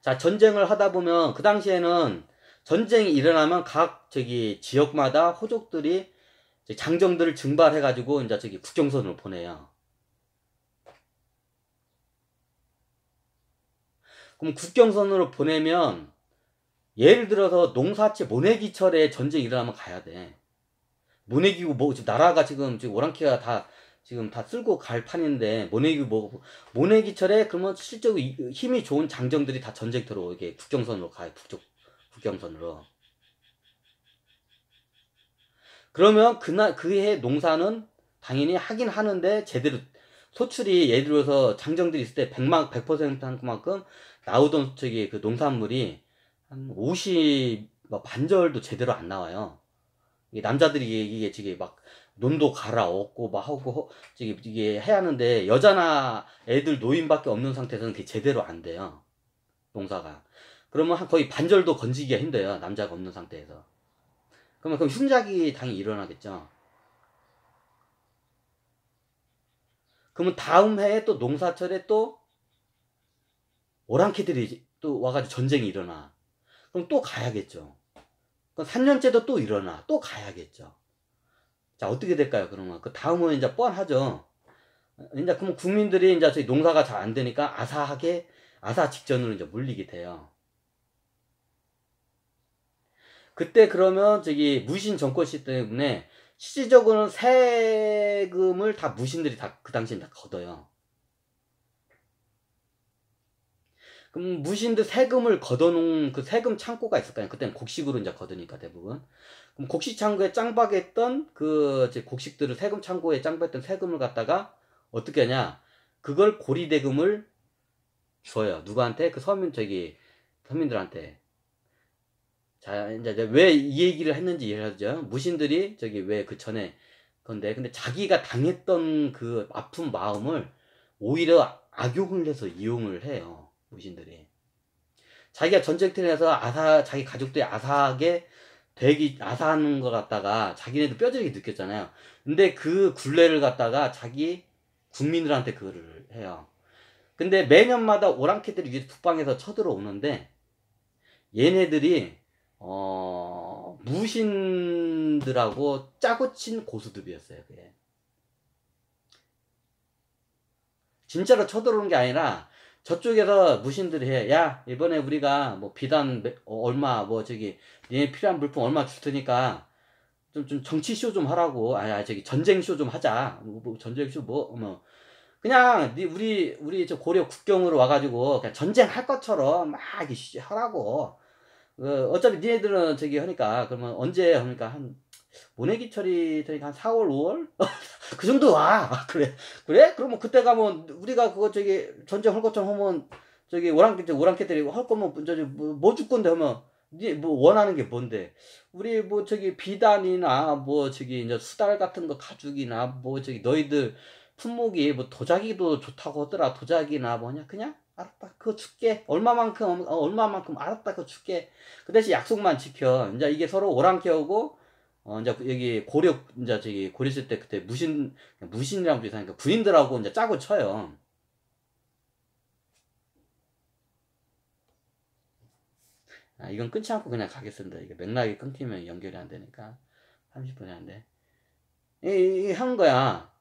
자 전쟁을 하다 보면 그 당시에는 전쟁이 일어나면 각 저기 지역마다 호족들이 장정들을 증발해 가지고 이제 저기 국경선으 보내요 그럼 국경선으로 보내면 예를 들어서 농사채 모내기철에 전쟁이 일어나면 가야 돼. 모내기고 뭐 지금 나라가 지금 지금 오랑캐가 다 지금 다 쓸고 갈 판인데 뭐 모내기 뭐 모내기철에 그러면 실적으로 힘이 좋은 장정들이 다 전쟁터로 이게 국경선으로 가요. 북쪽 국경선으로. 그러면 그날 그해 농사는 당연히 하긴 하는데 제대로 소출이 예를 들어서 장정들이 있을 때 100만 100%한 그만큼 나우동 수책이 그 농산물이 한 50, 막 뭐 반절도 제대로 안 나와요. 이게 남자들이 이게 지금 막 논도 갈아엎고 막 하고 지금 이게 해야 하는데 여자나 애들 노인밖에 없는 상태에서는 그게 제대로 안 돼요. 농사가. 그러면 한 거의 반절도 건지기가 힘들어요. 남자가 없는 상태에서. 그러면 그럼 흉작이 당연히 일어나겠죠. 그러면 다음 해에 또 농사철에 또 오랑캐들이 또 와가지고 전쟁이 일어나. 그럼 또 가야겠죠. 그럼 3년째도 또 일어나. 또 가야겠죠. 자, 어떻게 될까요, 그러면? 그 다음은 이제 뻔하죠. 이제 그러면 국민들이 이제 저희 농사가 잘 안 되니까 아사하게, 아사 직전으로 이제 물리게 돼요. 그때 그러면 저기 무신 정권 시 때문에 실질적으로는 세금을 다 무신들이 다 그 당시에 다 걷어요. 그럼 무신 들 세금을 걷어놓은 그 세금 창고가 있을 거예요. 그때는 곡식으로 이제 걷으니까 대부분. 그럼 곡식 창고에 짱박했던 그 이제 곡식들을 세금 창고에 짱박했던 세금을 갖다가 어떻게 하냐? 그걸 고리 대금을 줘요. 누구한테? 그 서민 저기 서민들한테. 자 이제 왜 이 얘기를 했는지 이해하죠. 무신들이 저기 왜 그 전에 건데 근데 자기가 당했던 그 아픈 마음을 오히려 악용을 해서 이용을 해요. 무신들이 자기가 전쟁터를 해서 아사 자기 가족들이 아사하게 되기 아사하는 것같다가 자기네도 뼈저리게 느꼈잖아요. 근데 그 굴레를 갖다가 자기 국민들한테 그거를 해요. 근데 매년마다 오랑캐들이 위에 북방에서 쳐들어오는데 얘네들이 어 무신들하고 짜고 친고수들이었어요 그게. 진짜로 쳐들어오는 게 아니라 저쪽에서 무신들이 해. 야, 이번에 우리가 뭐 비단 어, 얼마, 뭐 저기, 니네 필요한 물품 얼마 줄 테니까 좀, 좀 정치쇼 좀 하라고. 아, 저기 전쟁쇼 좀 하자. 뭐, 뭐 전쟁쇼 뭐, 뭐. 그냥, 니, 우리, 우리 저 고려 국경으로 와가지고 그냥 전쟁할 것처럼 막 하라고. 어, 어차피 니네들은 저기 하니까, 그러면 언제 하니까 한 모내기철이 저희 한 4월, 5월? 그 정도 와. 아, 그래. 그래? 그러면 그때 가면 우리가 그거 저기 전쟁 할것처럼 하면 저기 오랑캐 오랑캐 때리고 할 거면 뭐 저기 뭐죽 뭐 건데 하면 니뭐 원하는 게 뭔데? 우리 뭐 저기 비단이나 뭐 저기 이제 수달 같은 거 가죽이나 뭐 저기 너희들 품목이 뭐 도자기도 좋다고 하더라. 도자기나 뭐냐 그냥 알았다. 그거 줄게. 얼마만큼 어, 얼마만큼 알았다. 그거 줄게. 그 대신 약속만 지켜. 이제 이게 서로 오랑캐하고 어 이제 여기 고려 이제 저기 고려시대 때 그때 무신 무신이랑 비슷하니까 그러니까 군인들하고 이제 짜고 쳐요. 아, 이건 끊지 않고 그냥 가겠습니다. 이게 맥락이 끊기면 연결이 안 되니까 30분이 안 돼. 이한 거야.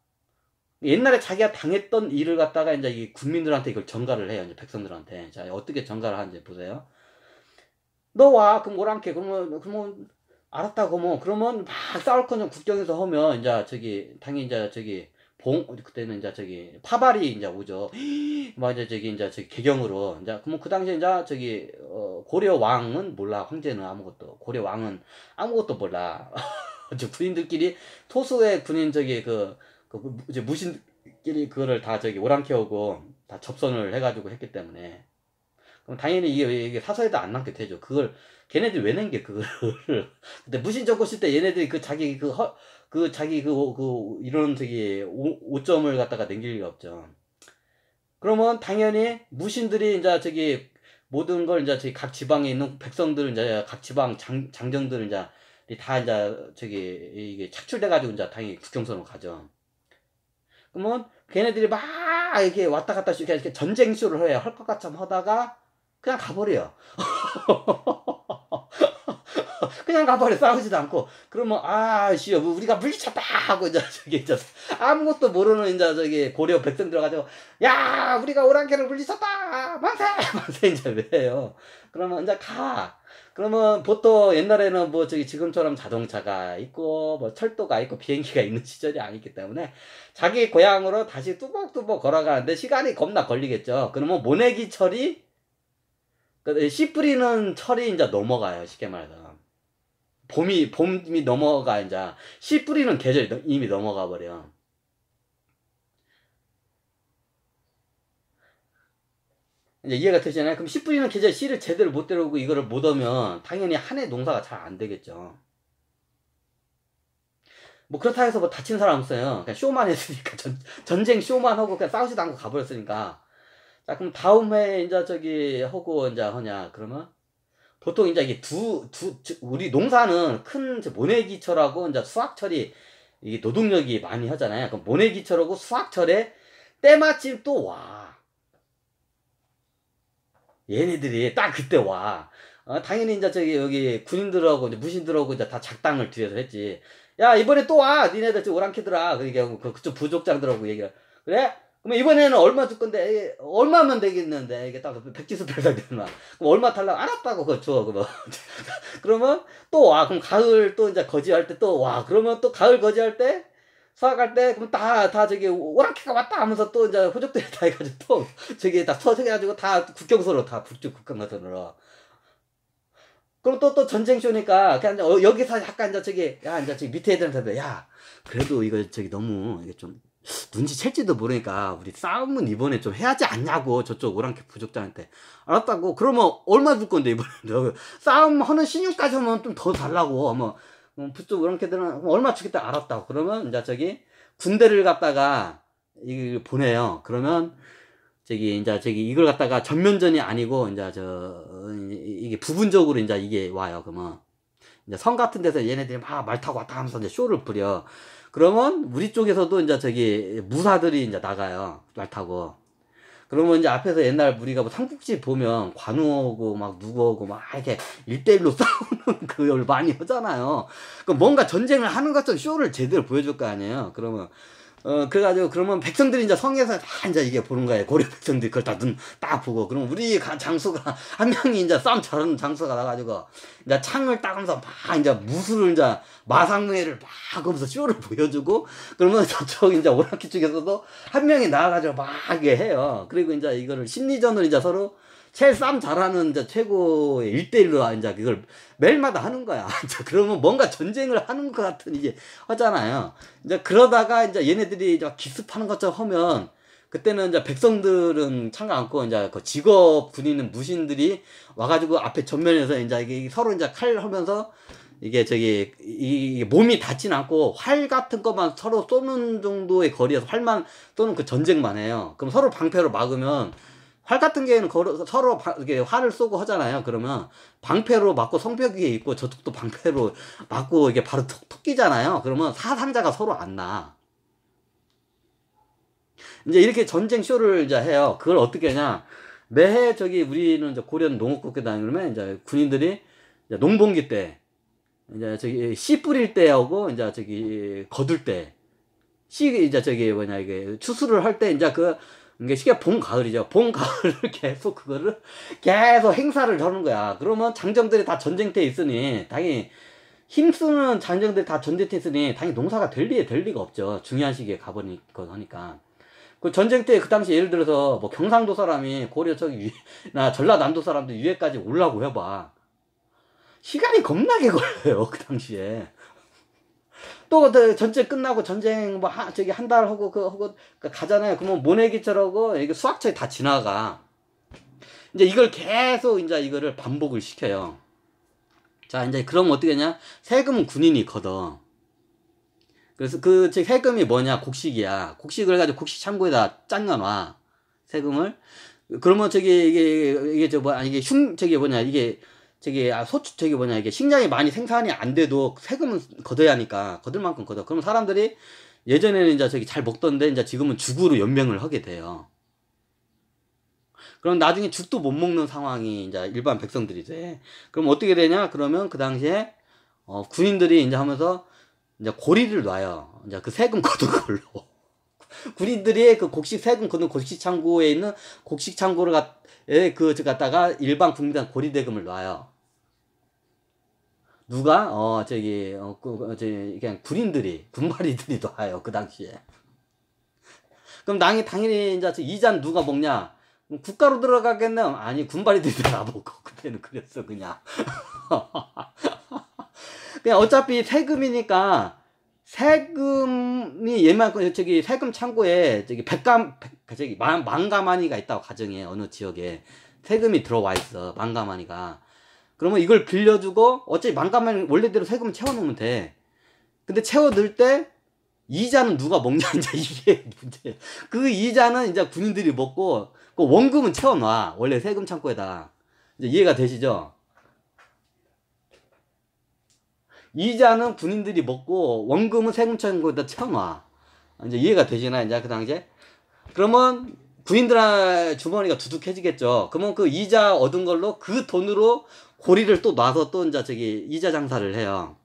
옛날에 자기가 당했던 일을 갖다가 이제 이 국민들한테 이걸 전가를 해요. 이제 백성들한테. 자, 어떻게 전가를 하는지 보세요. 너 와, 그럼 오랑캐. 그러면, 뭐, 그러면 알았다고 뭐 그러면 막 싸울 거좀 국경에서 하면 이제 저기 당연히 이제 저기 봉 그때는 이제 저기 파발이 이제 오죠. 맞아 저기 이제 저기 개경으로 이제 그러면 그 당시에 이제 저기 어, 고려 왕은 몰라 황제는 아무것도 고려 왕은 아무것도 몰라. 저 군인들끼리 토수의 군인 저기 그, 그, 그 이제 무신끼리 그거를 다 저기 오랑캐오고 다 접선을 해가지고 했기 때문에 그럼 당연히 이게, 이게 사서에도 안 남게 되죠. 그걸 걔네들 왜 낸 게 그거를 근데 무신 정권 시때 얘네들이 그 자기 그허그 그 자기 그그 그 이런 저기 오, 점을 갖다가 낸길 리가 없죠. 그러면 당연히 무신들이 이제 저기 모든 걸 이제 저기 각 지방에 있는 백성들은 이제 각 지방 장, 장정들은 이제 다 이제 저기 이게 착출돼 가지고 이제 당연히 국경선으로 가죠. 그러면 걔네들이 막 이렇게 왔다 갔다 이렇게 전쟁쇼를 해요. 할 것같처 하다가 그냥 가버려요. 그냥 가버려 싸우지도 않고 그러면 아씨 뭐 우리가 물리쳤다 하고 이제 저기 이제 아무것도 모르는 이제 저기 고려 백성 들어가지고 야 우리가 오랑캐를 물리쳤다 만세 만세 이제 왜요 그러면 이제 가 그러면 보통 옛날에는 뭐 저기 지금처럼 자동차가 있고 뭐 철도가 있고 비행기가 있는 시절이 아니기 때문에 자기 고향으로 다시 뚜벅뚜벅 걸어가는데 시간이 겁나 걸리겠죠 그러면 모내기철이 그러니까 씨뿌리는 철이 이제 넘어가요 쉽게 말해서 봄이 봄이 넘어가 이제 씨뿌리는 계절이 이미 넘어가 버려 이제 이해가 되시나요? 그럼 씨 뿌리는 계절 씨를 제대로 못 데려오고 이거를 못 오면 당연히 한 해 농사가 잘 안 되겠죠. 뭐 그렇다 해서 뭐 다친 사람 없어요. 그냥 쇼만 했으니까 전, 전쟁 쇼만 하고 그냥 싸우지도 않고 가버렸으니까 자, 그럼 다음 회에 이제 저기 허고 이제 허냐 그러면? 보통 이제 이게 두, 두, 우리 농사는 큰 모내기철하고 이제 수확철이 이게 노동력이 많이 하잖아요. 그럼 모내기철하고 수확철에 때마침 또 와. 얘네들이 딱 그때 와. 어, 당연히 이제 저기 여기 군인들하고 이제 무신들하고 이제 다 작당을 뒤에서 했지. 야 이번에 또 와. 니네들 저 오랑캐들아. 그러니까 그, 그, 그쪽 부족장들하고 얘기를. 그래? 그럼 이번에는 얼마 줄 건데, 얼마면 되겠는데, 이게 딱 백지수 별상되만 그럼 얼마 달라고 알았다고 그거 줘, 그거. 그러면 또 와, 그럼 가을 또 이제 거지할 때 또 와, 그러면 또 가을 거지할 때, 수학할 때, 그럼 다, 다 저기, 오락기가 왔다 하면서 또 이제 호적들이 다 해가지고 또, 저기 다 서적해가지고 다국경선으로다 북쪽 국경서로. 그럼 또, 또 전쟁 쇼니까, 그냥 어, 여기서 약간 이제 저기, 야, 이제 저기 밑에 애들한테, 야, 그래도 이거 저기 너무, 이게 좀, 눈치챌지도 모르니까 우리 싸움은 이번에 좀 해야지 않냐고 저쪽 오랑캐 부족자한테 알았다고 그러면 얼마 줄 건데 이번에 싸움하는 신용까지 하면 좀 더 달라고 아 부쪽 오랑캐들은 얼마 주겠다 알았다고 그러면 이제 저기 군대를 갔다가이 보내요 그러면 저기 이제 저기 이걸 갖다가 전면전이 아니고 이제 저 이게 부분적으로 이제 이게 와요 그러면 이제 성 같은 데서 얘네들이 막 말 타고 왔다 하면서 이제 쇼를 부려 그러면 우리 쪽에서도 이제 저기 무사들이 이제 나가요. 말 타고. 그러면 이제 앞에서 옛날 우리가 뭐 삼국지 보면 관우하고 막 누구하고 막 이렇게 일대일로 싸우는 그걸 많이 하잖아요. 그 뭔가 전쟁을 하는 것처럼 쇼를 제대로 보여줄 거 아니에요. 그러면 어, 그래가지고, 그러면 백성들이 이제 성에서 다 이제 이게 보는 거예요. 고려 백성들이 그걸 다 눈, 딱 보고. 그럼 우리 장수가, 한 명이 이제 싸움 잘하는 장수가 나가지고, 이제 창을 딱하면서막 이제 무술을 이제 마상무예를 막 하면서 쇼를 보여주고, 그러면 저쪽 이제 오락기 쪽에서도 한 명이 나와가지고 막 이게 해요. 그리고 이제 이거를 심리전을 이제 서로 제일 싸 잘하는 이제 최고의 일대일로 이제 그걸 매일마다 하는 거야. 그러면 뭔가 전쟁을 하는 것 같은 이제 하잖아요. 이제 그러다가 이제 얘네들이 이제 기습하는 것처럼 하면 그때는 이제 백성들은 참가 않고 이제 그 직업 군인은 무신들이 와가지고 앞에 전면에서 이제 이게 서로 이제 칼 하면서 이게 저기 이 몸이 닿진 않고 활 같은 것만 서로 쏘는 정도의 거리에서 활만 쏘는 그 전쟁만 해요. 그럼 서로 방패로 막으면 활 같은 경우에는 걸어, 서로 바, 이렇게 활을 쏘고 하잖아요. 그러면 방패로 맞고 성벽 위에 있고 저쪽도 방패로 맞고 이게 바로 톡, 톡 끼잖아요. 그러면 사상자가 서로 안 나. 이제 이렇게 전쟁 쇼를 이제 해요. 그걸 어떻게 하냐. 매해 저기 우리는 이제 고려는 농업국회다 그러면 이제 군인들이 이제 농봉기때 이제 저기 씨 뿌릴 때하고 이제 저기 거둘 때 씨 이제 저기 뭐냐 이게 추수를 할 때 이제 그 그러니까 이게 시계 봄, 가을이죠. 봄, 가을을 계속 그거를 계속 행사를 하는 거야. 그러면 장정들이 다 전쟁터에 있으니, 당연히 힘쓰는 장정들이 다 전쟁터에 있으니, 당연히 농사가 될 리, 될 리가 없죠. 중요한 시기에 가버리건 하니까. 그 전쟁 때 그 당시 예를 들어서 뭐 경상도 사람이 고려 저기나 전라남도 사람들 위에까지 올라고 해봐. 시간이 겁나게 걸려요, 그 당시에. 또 그 전쟁 끝나고 전쟁 뭐 한, 저기 한 달 하고 그 하고 그 가잖아요. 그러면 모내기처럼고 이게 수학처에 다 지나가. 이제 이걸 계속 이제 이거를 반복을 시켜요. 자, 이제 그럼 어떻게 하냐 세금은 군인이 걷어. 그래서 그즉 세금이 뭐냐? 곡식이야. 곡식을 가지고 곡식 창고에다 짱겨 놔. 세금을 그러면 저기 이게 이게 저뭐 이게 흉 저기 뭐냐? 이게 저기 아 소추 저기 뭐냐 이게 식량이 많이 생산이 안 돼도 세금은 걷어야 하니까 걷을 만큼 걷어. 그럼 사람들이 예전에는 이제 저기 잘 먹던데 이제 지금은 죽으로 연명을 하게 돼요. 그럼 나중에 죽도 못 먹는 상황이 이제 일반 백성들이 돼. 그럼 어떻게 되냐? 그러면 그 당시에 어, 군인들이 이제 하면서 이제 고리를 놔요. 이제 그 세금 걷은 걸로. 군인들이 그 곡식 세금 걷는 곡식 창고에 있는 곡식 창고를 갖, 에그 갖다가 일반 국민당 고리 대금을 놔요. 누가 어 저기 어, 그, 어, 저 그냥 군인들이 군발이들이 놔요 그 당시에 그럼 당이 당연히 이제 이 잔 누가 먹냐 국가로 들어가겠네 아니 군발이들이 다 먹고 그때는 그랬어 그냥 그냥 어차피 세금이니까 세금이 예만큼 저기 세금 창고에 저기 백감 저기 만, 만가마니가 있다고 가정해 어느 지역에 세금이 들어와 있어 만가마니가 그러면 이걸 빌려주고 어차피 만가면 원래대로 세금을 채워놓으면 돼. 근데 채워들 때 이자는 누가 먹냐 이제 이게 문제그 이자는 이제 군인들이 먹고 그 원금은 채워놔 원래 세금 창고에다 이제 이해가 되시죠? 이자는 군인들이 먹고 원금은 세금 창고에다 채워놔 이제 이해가 되시나 이제 그 당시에 그러면 군인들 주머니가 두둑해지겠죠. 그러면 그 이자 얻은 걸로 그 돈으로 고리를 또 놔서 또 이제 저기 이자 장사를 해요.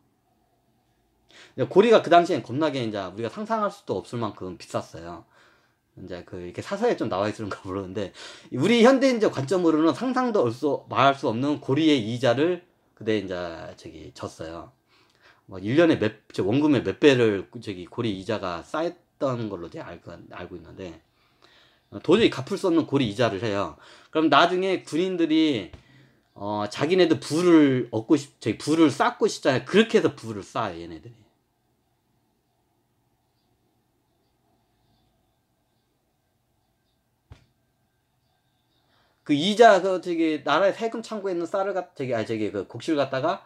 고리가 그 당시엔 겁나게 이제 우리가 상상할 수도 없을 만큼 비쌌어요. 이제 그 이렇게 사서에 좀 나와 있을는가 모르는데 우리 현대인적 관점으로는 상상도 얼수 말할 수 없는 고리의 이자를 그대 이제 저기 졌어요. 뭐 1년에 몇 원금의 몇 배를 저기 고리 이자가 쌓였던 걸로 제가 알고, 알고 있는데 도저히 갚을 수 없는 고리 이자를 해요. 그럼 나중에 군인들이 어, 자기네도 부를 얻고 싶, 저기 부를 쌓고 싶잖아요. 그렇게 해서 부를 쌓아요, 얘네들이. 그 이자 그 되게 나라의 세금 창고에 있는 쌀을 갖 되게 아 저기 그 곡식을 갖다가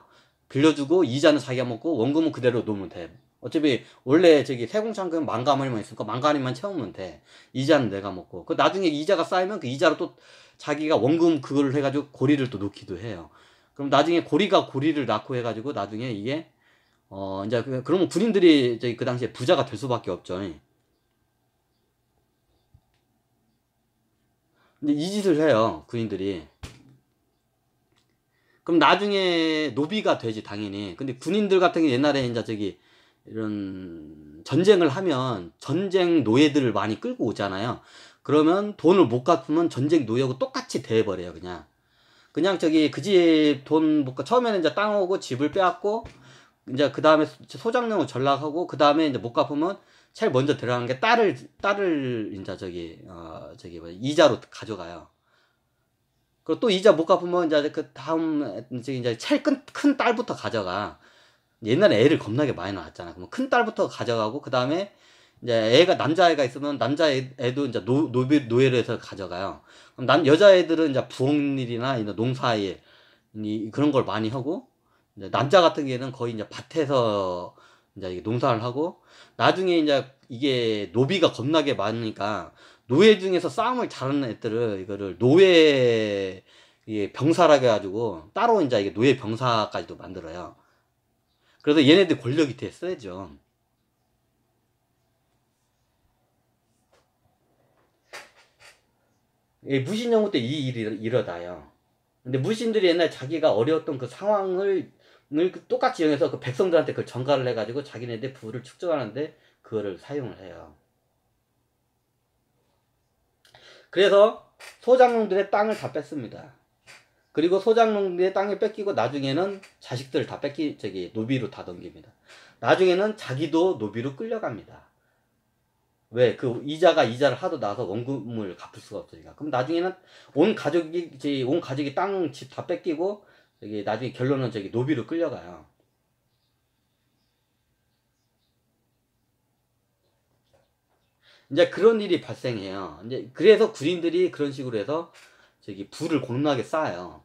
빌려주고 이자는 자기가 먹고 원금은 그대로 놓으면 돼. 어차피 원래 저기 세공창금 만가 원이만 있으니까 만가 원이만 채우면 돼. 이자는 내가 먹고. 그 나중에 이자가 쌓이면 그 이자로 또 자기가 원금 그걸 해가지고 고리를 또 놓기도 해요. 그럼 나중에 고리가 고리를 낳고 해가지고 나중에 이게 어 이제 그, 그러면 군인들이 저기 그 당시에 부자가 될 수밖에 없죠. 근데 이 짓을 해요 군인들이. 그럼 나중에 노비가 되지 당연히. 근데 군인들 같은 게 옛날에 이제 저기 이런 전쟁을 하면 전쟁 노예들을 많이 끌고 오잖아요. 그러면 돈을 못 갚으면 전쟁 노예하고 똑같이 대해버려요, 그냥. 그냥 저기 그 집 돈못 갚, 처음에는 이제 땅 오고 집을 빼앗고, 이제 그 다음에 소장령로 전락하고, 그 다음에 이제 못 갚으면 제일 먼저 들어가는 게 딸을, 딸을 이제 저기, 어, 저기, 뭐 이자로 가져가요. 그리고 또 이자 못 갚으면 이제 그 다음, 이제 제일 큰, 큰 딸부터 가져가. 옛날에 애를 겁나게 많이 낳았잖아. 그럼 큰 딸부터 가져가고 그 다음에 이제 애가 남자애가 있으면 남자애도 이제 노, 노비, 노예로 해서 가져가요. 그럼 남 여자애들은 이제 부엌일이나 이런 농사일 이 그런 걸 많이 하고 이제 남자 같은 경우에는 거의 이제 밭에서 이제 농사를 하고 나중에 이제 이게 노비가 겁나게 많으니까 노예 중에서 싸움을 잘하는 애들을 이거를 노예 병사라고 해가지고 따로 이제 이게 노예 병사까지도 만들어요. 그래서 얘네들 권력이 됐어야죠 예, 무신영구 때이 일이 이러다요. 근데 무신들이 옛날 자기가 어려웠던 그 상황을 그 똑같이 이용해서 그 백성들한테 그걸 전가를 해가지고 자기네들 부를 축적하는데 그거를 사용을 해요. 그래서 소장님들의 땅을 다 뺐습니다. 그리고 소작농부의 땅에 뺏기고 나중에는 자식들 다 뺏기 저기 노비로 다 넘깁니다. 나중에는 자기도 노비로 끌려갑니다. 왜? 그 이자가 이자를 하도 나서 원금을 갚을 수가 없으니까. 그럼 나중에는 온 가족이 이제 온 가족이 땅 집 다 뺏기고 저기 나중에 결론은 저기 노비로 끌려가요. 이제 그런 일이 발생해요. 이제 그래서 군인들이 그런 식으로 해서 저기 불을 고름나게 쌓아요.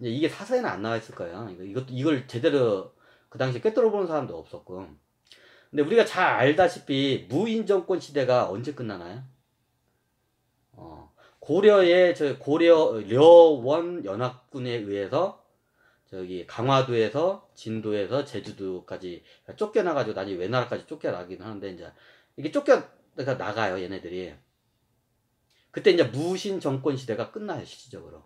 이제 이게 사서에는 안 나와 있을 거예요. 이것 이걸 제대로 그 당시에 꿰뚫어 보는 사람도 없었고. 근데 우리가 잘 알다시피 무인정권 시대가 언제 끝나나요? 어, 고려의 저 고려 려원 연합군에 의해서 저기 강화도에서 진도에서 제주도까지 쫓겨나가지고 나중에 외나라까지 쫓겨나긴 하는데 이제 이게 쫓겨 나가요 얘네들이. 그때 이제 무신 정권 시대가 끝나요, 실질적으로.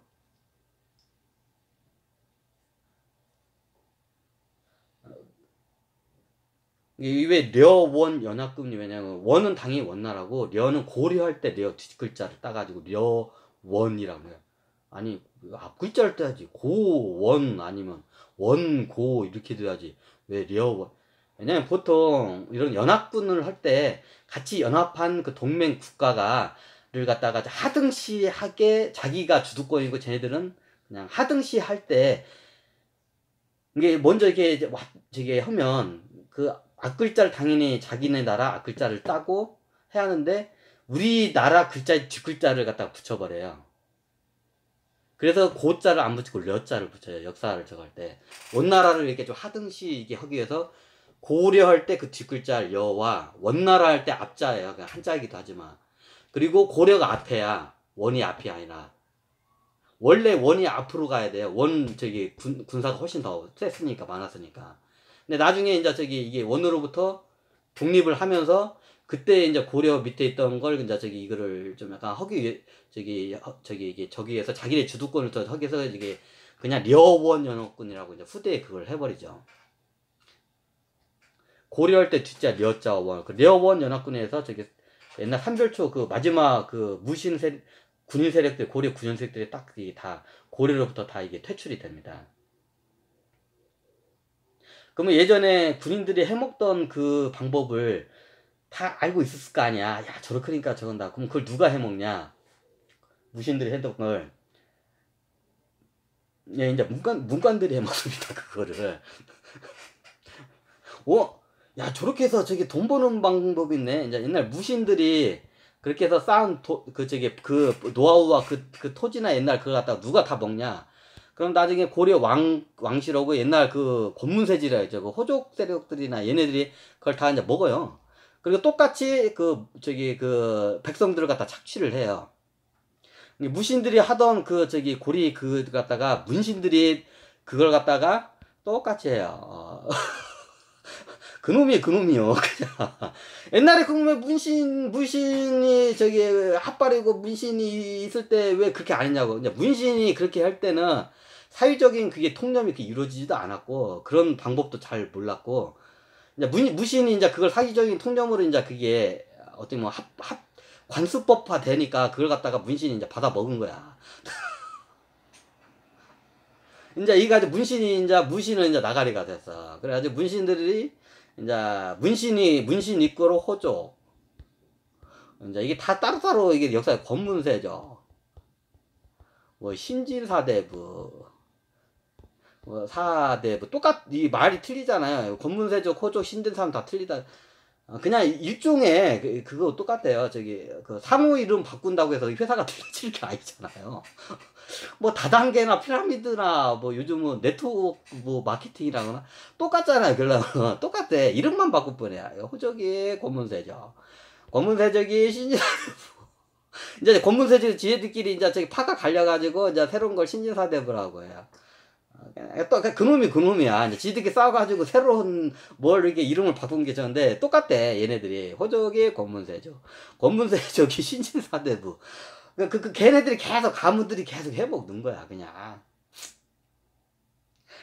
이왜 려원 연합금이 왜냐면 원은 당이 원나라고 려는 고려할 때려 뒷글자를 따가지고 려원이라고 해요. 아니 앞글자를 떼야지 고원 아니면 원고 이렇게 돼야지 왜 려원 왜냐면 보통 이런 연합군을 할 때 같이 연합한 그 동맹 국가가 갖다가 하등시하게 자기가 주도권이고 쟤네들은 그냥 하등시 할때 이게 먼저 이게 저게 하면 그 앞글자를 당연히 자기네 나라 앞글자를 따고 해야 하는데 우리나라 글자 뒷글자를 갖다가 붙여버려요. 그래서 고자를 안 붙이고 려자를 붙여요. 역사를 적을 때 원나라를 이렇게 좀 하등시 이게 하기 위해서 고려 할때 그 뒷글자 여와 원나라 할 때 앞자예요. 그냥 그러니까 한자이기도 하지만 그리고 고려가 앞에야 원이 앞이 아니라 원래 원이 앞으로 가야 돼요. 원 저기 군, 군사가 훨씬 더 셌으니까 많았으니까. 근데 나중에 이제 저기 이게 원으로부터 독립을 하면서 그때 이제 고려 밑에 있던 걸 이제 저기 이거를 좀 약간 허기 저기 허, 저기 이게 저기에서 자기네 주도권을 더 허기해서 이게 그냥 려원 연합군이라고 이제 후대에 그걸 해버리죠. 고려할 때 뒷자 려자원 그 려원 연합군에서 저기 옛날 삼별초 그 마지막 그 무신 세, 군인 세력들 고려 군인 세력들이 딱다 고려로부터 다 이게 퇴출이 됩니다. 그러면 예전에 군인들이 해먹던 그 방법을 다 알고 있었을 거 아니야. 야 저렇게 하니까 저건다. 그럼 그걸 누가 해먹냐? 무신들이 했던 걸. 예, 이제 문관 문관들이 해먹습니다 그거를. 오 어? 야 저렇게 해서 저기 돈 버는 방법이 있네. 이제 옛날 무신들이 그렇게 해서 쌓은 도, 그 저기 그 노하우와 그, 그 토지나 옛날 그거 갖다가 누가 다 먹냐. 그럼 나중에 고려 왕, 왕실하고 옛날 그 권문세지라 했죠. 그 호족 세력들이나 얘네들이 그걸 다 이제 먹어요. 그리고 똑같이 그, 저기 그 백성들을 갖다 착취를 해요. 무신들이 하던 그 저기 고리 그 갖다가 문신들이 그걸 갖다가 똑같이 해요. 어. 그놈이 에요 그놈이요. 그냥. 옛날에 그놈의 문신, 문신이 저기 핫발이고 문신이 있을 때 왜 그렇게 안 했냐고. 문신이 그렇게 할 때는 사회적인 그게 통념이 이렇게 이루어지지도 않았고, 그런 방법도 잘 몰랐고, 이제 문, 무신이 이제 그걸 사회적인 통념으로 이제 그게 어떻게 뭐 합, 합, 관수법화 되니까 그걸 갖다가 문신이 이제 받아 먹은 거야. 이제 이가지고 문신이 이제 무신은 이제 나가리가 됐어. 그래가지고 문신들이 이제 문신이 문신 입구로 호조. 이제 이게 다 따로따로 이게 역사의 권문세죠. 뭐 신진사대부 뭐 사대부 똑같 이 말이 틀리잖아요. 권문세조, 호조, 신진사는 다 틀리다. 그냥 일종의 그, 그거 똑같아요. 저기 그 상호 이름 바꾼다고 해서 회사가 틀려게 아니잖아요. 뭐 다단계나 피라미드나 뭐 요즘은 네트워크 뭐 마케팅이라거나 똑같잖아요. 결론은 똑같대 이름만 바꿀 뿐이야. 호적이 검은세죠검은세적이 신진 이제 검은세적 지혜들끼리 이제 저기 파가 갈려가지고 이제 새로운 걸 신진사대부라고 해요. 어, 또 그놈이 그놈이야. 이제 지들끼리 싸워가지고 새로운 뭘 이렇게 이름을 바꾼 게 저인데 똑같대 얘네들이 호적이 검은세죠검은세적이 신진사대부. 그러니까 그, 그 걔네들이 계속 가문들이 계속 해먹는 거야 그냥.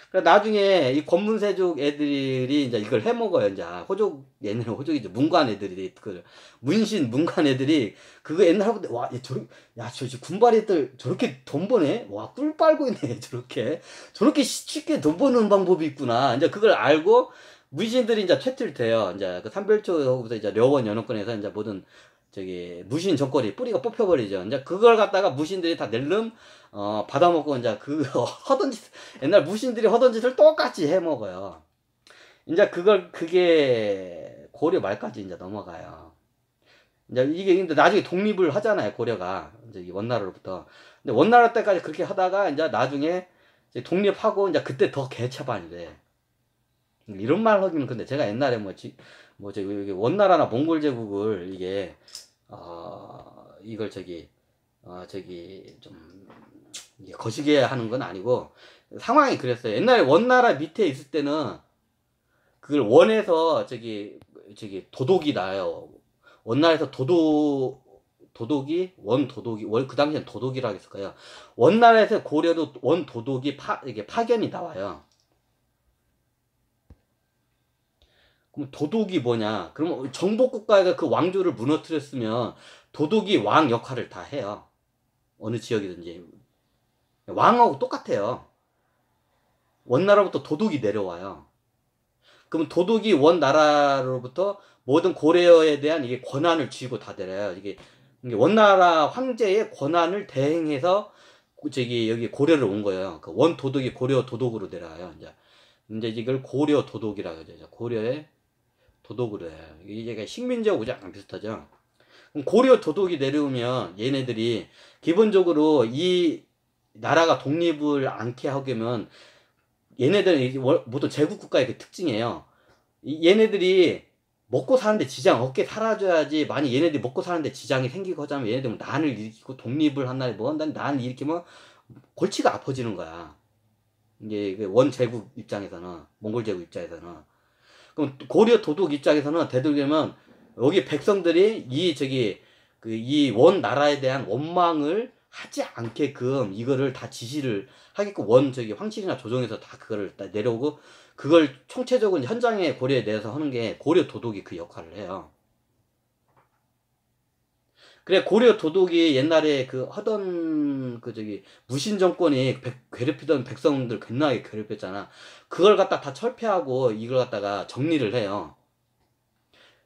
그러 나중에 이 권문세족 애들이 이제 이걸 해먹어요 이제 호족 옛날에 호족이죠 문관 애들이 그 문신 문관 애들이 그거 옛날부터 와저야저 저 군발 애들 저렇게 돈 버네 와 꿀 빨고 있네 저렇게 저렇게 쉽게 돈 버는 방법이 있구나 이제 그걸 알고 문신들이 이제 채틀 돼요 이제 그 삼별초부터 이제 려원 연호권에서 이제 모든 저기 무신 정거리 뿌리가 뽑혀버리죠. 이제 그걸 갖다가 무신들이 다 낼름 어 받아먹고 이제 그 허던 짓 옛날 무신들이 허던 짓을 똑같이 해 먹어요. 이제 그걸 그게 고려 말까지 이제 넘어가요. 이제 이게 근데 나중에 독립을 하잖아요 고려가 이제 원나라로부터. 근데 원나라 때까지 그렇게 하다가 이제 나중에 이제 독립하고 이제 그때 더 개차반이 돼. 이런 말 하기는 근데 제가 옛날에 뭐지 뭐저 원나라나 몽골 제국을 이게 어, 이걸 저기 어, 저기 좀 거시게 하는 건 아니고 상황이 그랬어요. 옛날에 원나라 밑에 있을 때는 그걸 원에서 저기 저기 도독이 나요. 원나라에서 도독 도독이 원 도독이 원 그 당시엔 도독이라고 했을까요? 원나라에서 고려도원 도독이 파 이게 파견이 나와요. 그럼 도둑이 뭐냐? 그럼 정복 국가가 그 왕조를 무너뜨렸으면 도독이 왕 역할을 다 해요. 어느 지역이든지 왕하고 똑같아요. 원나라부터 도독이 내려와요. 그럼 도독이 원나라로부터 모든 고려에 대한 이게 권한을 쥐고 다 내려요. 이게 원나라 황제의 권한을 대행해서 저기 여기 고려를 온 거예요. 그 원 도독이 고려 도독으로 내려와요. 이제 이제 이걸 고려 도독이라고 하죠. 고려의 도독을 해. 이게 그러니까 식민지하고 가장 비슷하죠. 고려 도독이 내려오면 얘네들이 기본적으로 이 나라가 독립을 않게 하려면 얘네들은 모두 제국국가의 그 특징이에요. 얘네들이 먹고 사는데 지장 없게 사라져야지 만약 얘네들이 먹고 사는데 지장이 생기고 하자면 얘네들은 뭐 난을 일으키고 독립을 한 날에 뭐한다 난을 일으키면 골치가 아파지는 거야. 이게 그 원제국 입장에서는 몽골 제국 입장에서는 그럼 고려 도독 입장에서는 되도록면 여기 백성들이 이 저기 그 이 원 나라에 대한 원망을 하지 않게끔 이거를 다 지시를 하겠고원 저기 황실이나 조정에서 다 그거를 내려오고 그걸 총체적인 현장의 고려에 대해서 하는 게 고려 도독이 그 역할을 해요. 그래 고려 도독이 옛날에 그 하던 그 저기 무신 정권이 백, 괴롭히던 백성들 겁나게 괴롭혔잖아. 그걸 갖다 다 철폐하고 이걸 갖다가 정리를 해요.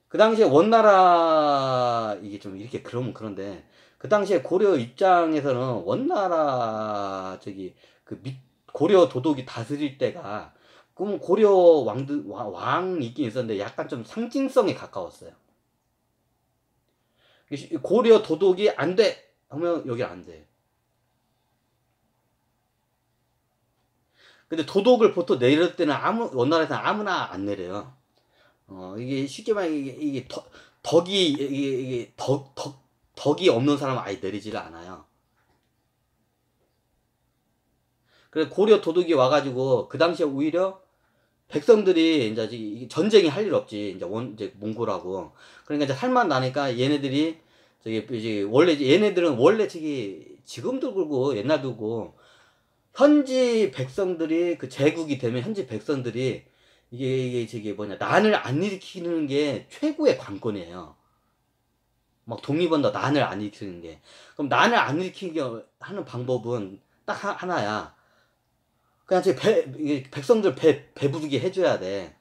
그 당시에 원나라 이게 좀 이렇게 그러면 그런데 그 당시에 고려 입장에서는 원나라 저기 그 밑, 고려 도독이 다스릴 때가 그럼 고려 왕들 왕, 왕 있긴 있었는데 약간 좀 상징성에 가까웠어요. 고려 도독이 안 돼. 하면 여기 안 돼. 근데 도독을 보통 내릴 때는 아무 원나라에서는 아무나 안 내려요. 어 이게 쉽게 말해 이게, 이게 덕, 덕이 이게, 이게 덕, 덕 덕이 없는 사람은 아예 내리지를 않아요. 그래 고려 도둑이 와가지고 그 당시에 오히려 백성들이 이제 전쟁이 할 일 없지 이제 원 이제 몽골하고 그러니까 이제 살만 나니까 얘네들이 저기 이제 원래 얘네들은 원래 저기 지금도 그러고 옛날도 고 현지 백성들이 그 제국이 되면 현지 백성들이 이게 이게 저기 뭐냐 난을 안 일으키는 게 최고의 관건이에요. 막 독립운동 난을 안 일으키는 게 그럼 난을 안 일으키게 하는 방법은 딱 하나야. 그냥 제 배, 백성들 배, 배 부르게 해줘야 돼.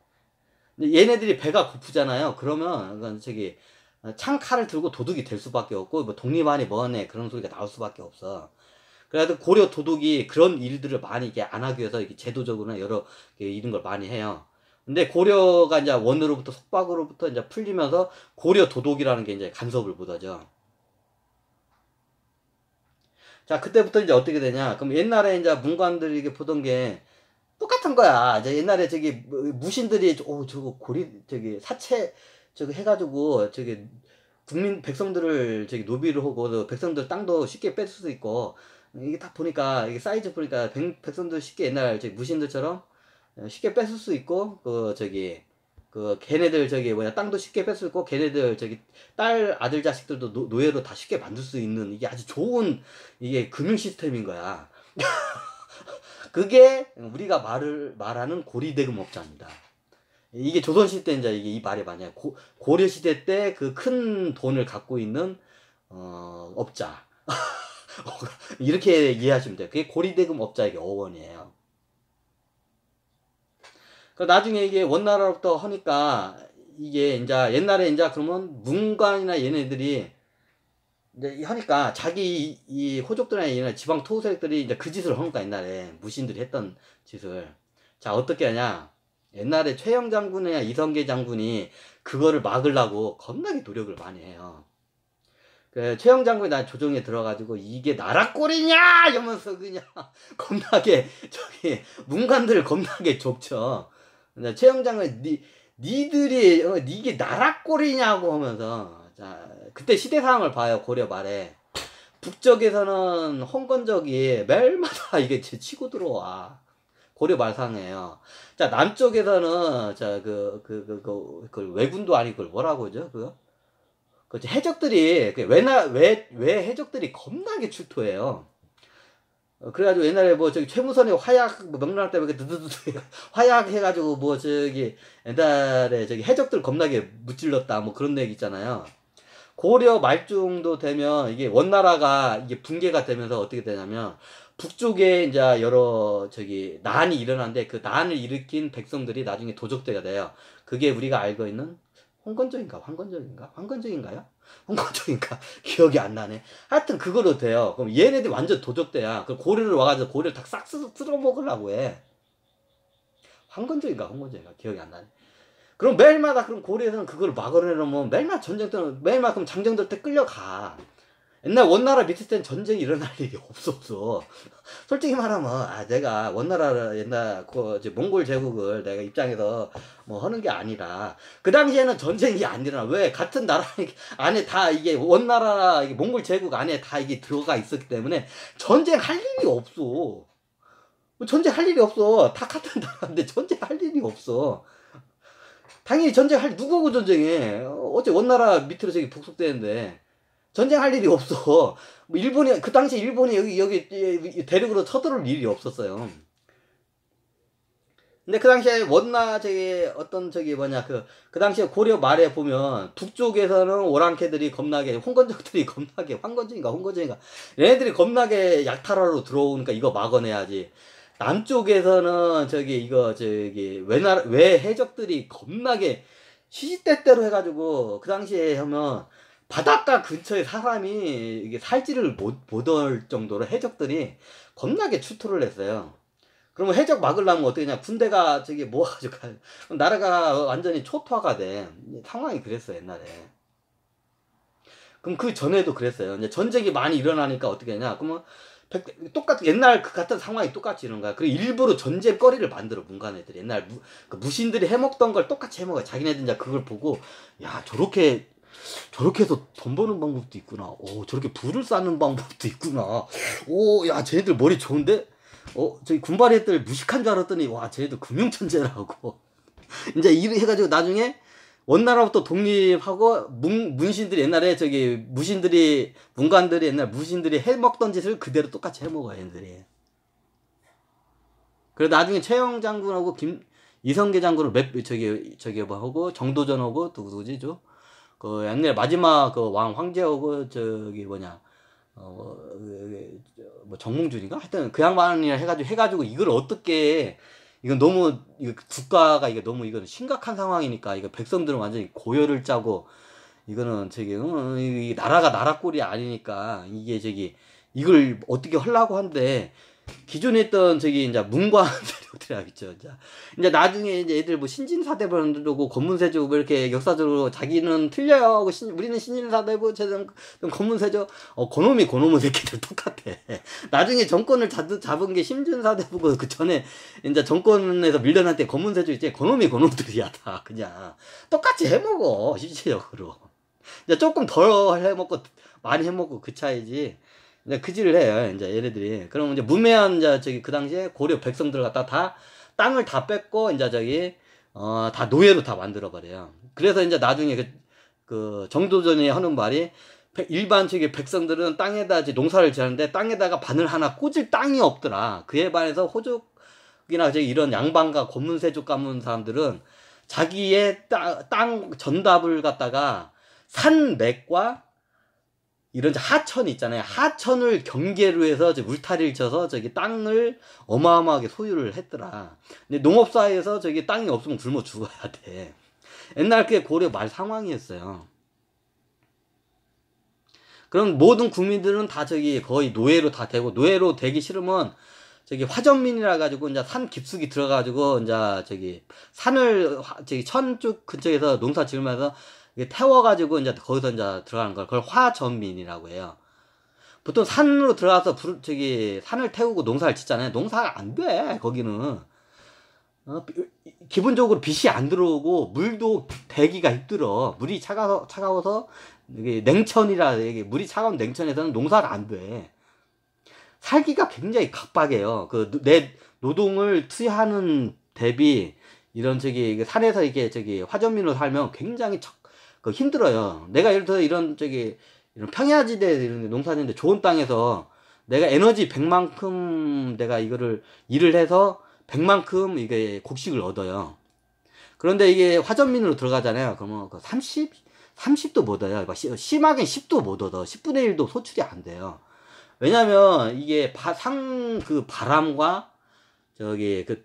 근데 얘네들이 배가 고프잖아요. 그러면, 그러니까 저기, 어, 창칼을 들고 도둑이 될 수밖에 없고, 뭐 독립안이 뭐네, 하 그런 소리가 나올 수밖에 없어. 그래도 고려 도둑이 그런 일들을 많이 이게 안 하기 위해서 이게 제도적으로나 여러 이런 걸 많이 해요. 근데 고려가 이제 원으로부터 속박으로부터 이제 풀리면서 고려 도둑이라는 게 이제 간섭을 못하죠. 자, 그때부터 이제 어떻게 되냐. 그럼 옛날에 이제 문관들이 이게 보던 게 똑같은 거야. 이제 옛날에 저기 뭐 무신들이, 오, 어, 저거 고리, 저기 사체, 저기 해가지고, 저기 국민, 백성들을 저기 노비를 하고, 백성들 땅도 쉽게 뺄 수도 있고, 이게 딱 보니까, 이게 사이즈 보니까 백, 백성들 쉽게 옛날 저기 무신들처럼 어, 쉽게 뺏을 수 있고, 그, 저기, 그 걔네들 저기 뭐냐 땅도 쉽게 뺏을 거 걔네들 저기 딸 아들 자식들도 노, 노예로 다 쉽게 만들 수 있는 이게 아주 좋은 이게 금융 시스템인 거야. 그게 우리가 말을 말하는 고리 대금 업자입니다. 이게 조선 시대 인자 이게 이 말이 만약 고, 고려 시대 때 그 큰 돈을 갖고 있는 어 업자 이렇게 이해하시면 돼요. 그게 고리 대금 업자에게 어원이에요. 그 나중에 이게 원나라로부터 하니까 이게 이제 옛날에 이제 그러면 문관이나 얘네들이 이제 하니까 자기 이, 호족들이나 이나 지방 토호 세들이 이제 그 짓을 하니까 옛날에 무신들이 했던 짓을 자 어떻게 하냐 옛날에 최영 장군이나 이성계 장군이 그거를 막으려고 겁나게 노력을 많이 해요. 그 최영 장군이 나 조정에 들어가지고 이게 나라 꼴이냐 이러면서 그냥 겁나게 저기 문관들을 겁나게 좁죠. 최 영장은 니, 니들이, 어, 이게 나라꼴이냐고 하면서, 자, 그때 시대상황을 봐요, 고려 말에. 북쪽에서는 홍건적이 매일마다 이게 제 치고 들어와. 고려 말상이에요. 자, 남쪽에서는, 자, 그, 그, 그, 그, 그 외군도 아니고 뭐라고 하죠? 그거? 그 해적들이, 그, 외나, 외, 외 해적들이 겁나게 출토해요. 어, 그래가지고 옛날에 뭐 저기 최무선이 화약 명랑 할 때문에 드드드 화약 해가지고 뭐 저기 옛날에 저기 해적들 겁나게 무찔렀다 뭐 그런 얘기 있잖아요. 고려 말중도 되면 이게 원나라가 이게 붕괴가 되면서 어떻게 되냐면 북쪽에 이제 여러 저기 난이 일어나는데 그 난을 일으킨 백성들이 나중에 도적대가 돼요. 그게 우리가 알고 있는 홍건적인가 황건적인가 황건적인가요? 홍콩쪽인가 기억이 안 나네. 하여튼 그걸로 돼요. 그럼 얘네들 완전 도적대야. 그럼 고래를 와가지고 고래를 다싹 쓸어 먹으려고 해. 황건적인가 홍건적인가 기억이 안 나네. 그럼 매일마다 그럼 고래에서는 그걸 막으려면 매일마다 전쟁 때는 매일마다 그럼 장정들 때 끌려가. 옛날 원나라 밑에 땐 전쟁이 일어날 일이 없었어. 솔직히 말하면, 아, 내가 원나라 옛날, 그, 몽골 제국을 내가 입장에서 뭐 하는 게 아니라, 그 당시에는 전쟁이 안 일어나. 왜? 같은 나라 안에 다 이게 원나라, 이게 몽골 제국 안에 다 이게 들어가 있었기 때문에 전쟁할 일이 없어. 전쟁할 일이 없어. 다 같은 나라인데 전쟁할 일이 없어. 당연히 전쟁할, 누구하고 전쟁해. 어째 원나라 밑으로 저기 북속되는데 전쟁할 일이 없어. 뭐 일본이 그 당시 일본이 여기 여기 대륙으로 쳐들어올 일이 없었어요. 근데 그 당시에 원나 저기 어떤 저기 뭐냐 그그 그 당시에 고려 말에 보면 북쪽에서는 오랑캐들이 겁나게 홍건적들이 겁나게 황건적인가 홍건적인가 얘네들이 겁나게 약탈하러 들어오니까 이거 막아내야지 남쪽에서는 저기 이거 저기 외나외 해적들이 겁나게 시시때때로 해가지고 그 당시에 하면 바닷가 근처에 사람이 이게 살지를 못, 못올 정도로 해적들이 겁나게 추토를 했어요. 그러면 해적 막으려면 어떻게 냐 군대가 저기 모아가지고 가요. 나라가 완전히 초토화가 돼. 상황이 그랬어, 옛날에. 그럼 그 전에도 그랬어요. 이제 전쟁이 많이 일어나니까 어떻게 하냐. 그러면 똑같 옛날 그 같은 상황이 똑같이 이런 거야. 그리고 일부러 전쟁거리를 만들어 문간애들이 옛날 무, 그 무신들이 해먹던 걸 똑같이 해먹어. 자기네들 이제 그걸 보고 야 저렇게 저렇게 해서 돈 버는 방법도 있구나. 오, 저렇게 불을 쌓는 방법도 있구나. 오, 야, 쟤네들 머리 좋은데? 어, 저희 군발 애들 무식한 줄 알았더니, 와, 쟤네들 금융천재라고. 이제 이래 해가지고 나중에 원나라부터 독립하고 문, 문신들이 옛날에 저기 무신들이, 문관들이 옛날 무신들이 해먹던 짓을 그대로 똑같이 해먹어요, 얘들이. 그래 나중에 최영 장군하고 김 이성계 장군을 몇 저기 저기 뭐 하고 정도전하고 누구지 저그 옛날에 마지막 그 왕 황제하고 그 저기 뭐냐 어, 그, 그, 뭐 정몽준인가 하여튼 그 양반이랑 해가지고 해가지고 이걸 어떻게 이건 너무 이거 국가가 이게 너무 이거는 심각한 상황이니까 이거 백성들은 완전히 고열을 짜고 이거는 저기 음, 이 나라가 나라 꼴이 아니니까 이게 저기 이걸 어떻게 하려고 한데 기존에 있던 저기 이제 문과 세력들이라고 있죠. 이제, 이제 나중에 이제 애들 뭐 신진사대부고 그 검문세조 뭐 이렇게 역사적으로 자기는 틀려요 하고 신, 우리는 신진사대부 재정 검문세조 어 고놈이 고놈의 새끼들 똑같아. 나중에 정권을 잡, 잡은 게 신진사대부고 그 전에 이제 정권에서 밀려날 때 검문세조 있지 고놈이 고놈들이야 다 그냥 똑같이 해먹어 실질적으로. 이제 조금 덜 해먹고 많이 해먹고 그 차이지. 근데 그지를 해요 이제 얘네들이. 그럼 이제 문매한 이제 저기 그 당시에 고려 백성들 갖다 다 땅을 다 뺏고 이제 저기 어다 노예로 다 만들어 버려요. 그래서 이제 나중에 그, 그 정도전이 하는 말이 일반 적의 백성들은 땅에다 이제 농사를 지었는데 땅에다가 바늘 하나 꽂을 땅이 없더라. 그에 반해서 호족이나 저기 이런 양반과 권문세족 가문 사람들은 자기의 따, 땅 전답을 갖다가 산맥과 이런 하천 있잖아요. 하천을 경계로 해서 물타리를 쳐서 저기 땅을 어마어마하게 소유를 했더라. 근데 농업사회에서 저기 땅이 없으면 굶어 죽어야 돼. 옛날 그게 고려 말 상황이었어요. 그럼 모든 국민들은 다 저기 거의 노예로 다 되고 노예로 되기 싫으면 저기 화전민이라 가지고 이제 산 깊숙이 들어가지고 이제 저기 산을 저기 천 쪽 근처에서 농사 지으면서 태워가지고 이제 거기서 이제 들어가는 걸 그걸 화전민이라고 해요. 보통 산으로 들어가서 불, 저기 산을 태우고 농사를 짓잖아요. 농사가 안 돼. 거기는 어, 기본적으로 빛이 안 들어오고 물도 대기가 힘들어. 물이 차가서 차가워서 이게 냉천이라 이게 물이 차가운 냉천에서는 농사가 안 돼. 살기가 굉장히 각박해요. 그 내 노동을 투여하는 대비 이런 저기 산에서 이게 저기 화전민으로 살면 굉장히 척, 그 힘들어요. 내가 예를 들어 이런 저기 이런 평야지대 이런 농사지는데 좋은 땅에서 내가 에너지 1 0 0만큼 내가 이거를 일을 해서 1 0 0만큼 이게 곡식을 얻어요. 그런데 이게 화전민으로 들어가잖아요. 그러면 뭐 그 30, 30도 못 얻어요. 그러니까 심하게 10도 못 얻어. 10분의 1도 소출이 안 돼요. 왜냐면 이게 바, 상, 그 바람과 저기 그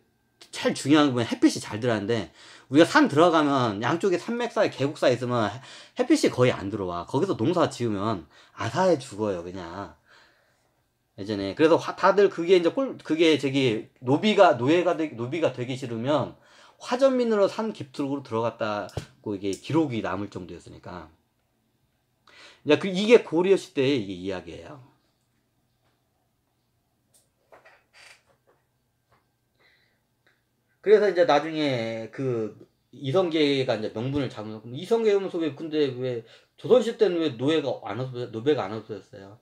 제일 중요한 건 햇빛이 잘 들어가는데 우리가 산 들어가면 양쪽에 산맥 사에 계곡 사 있으면 햇빛이 거의 안 들어와 거기서 농사 지으면 아사해 죽어요 그냥 예전에 그래서 화, 다들 그게 이제 꼴 그게 저기 노비가 노예가 되, 노비가 되기 싫으면 화전민으로 산 깊숙으로 들어갔다고 이게 기록이 남을 정도였으니까 이제 그 이게 고려 시대의 이게 이야기예요. 그래서 이제 나중에 그 이성계가 이제 명분을 잡은 이성계 하면서 음 왜 근데 왜 조선시대 때는 왜 노예가 안 없어 노예가 안 없어졌어요.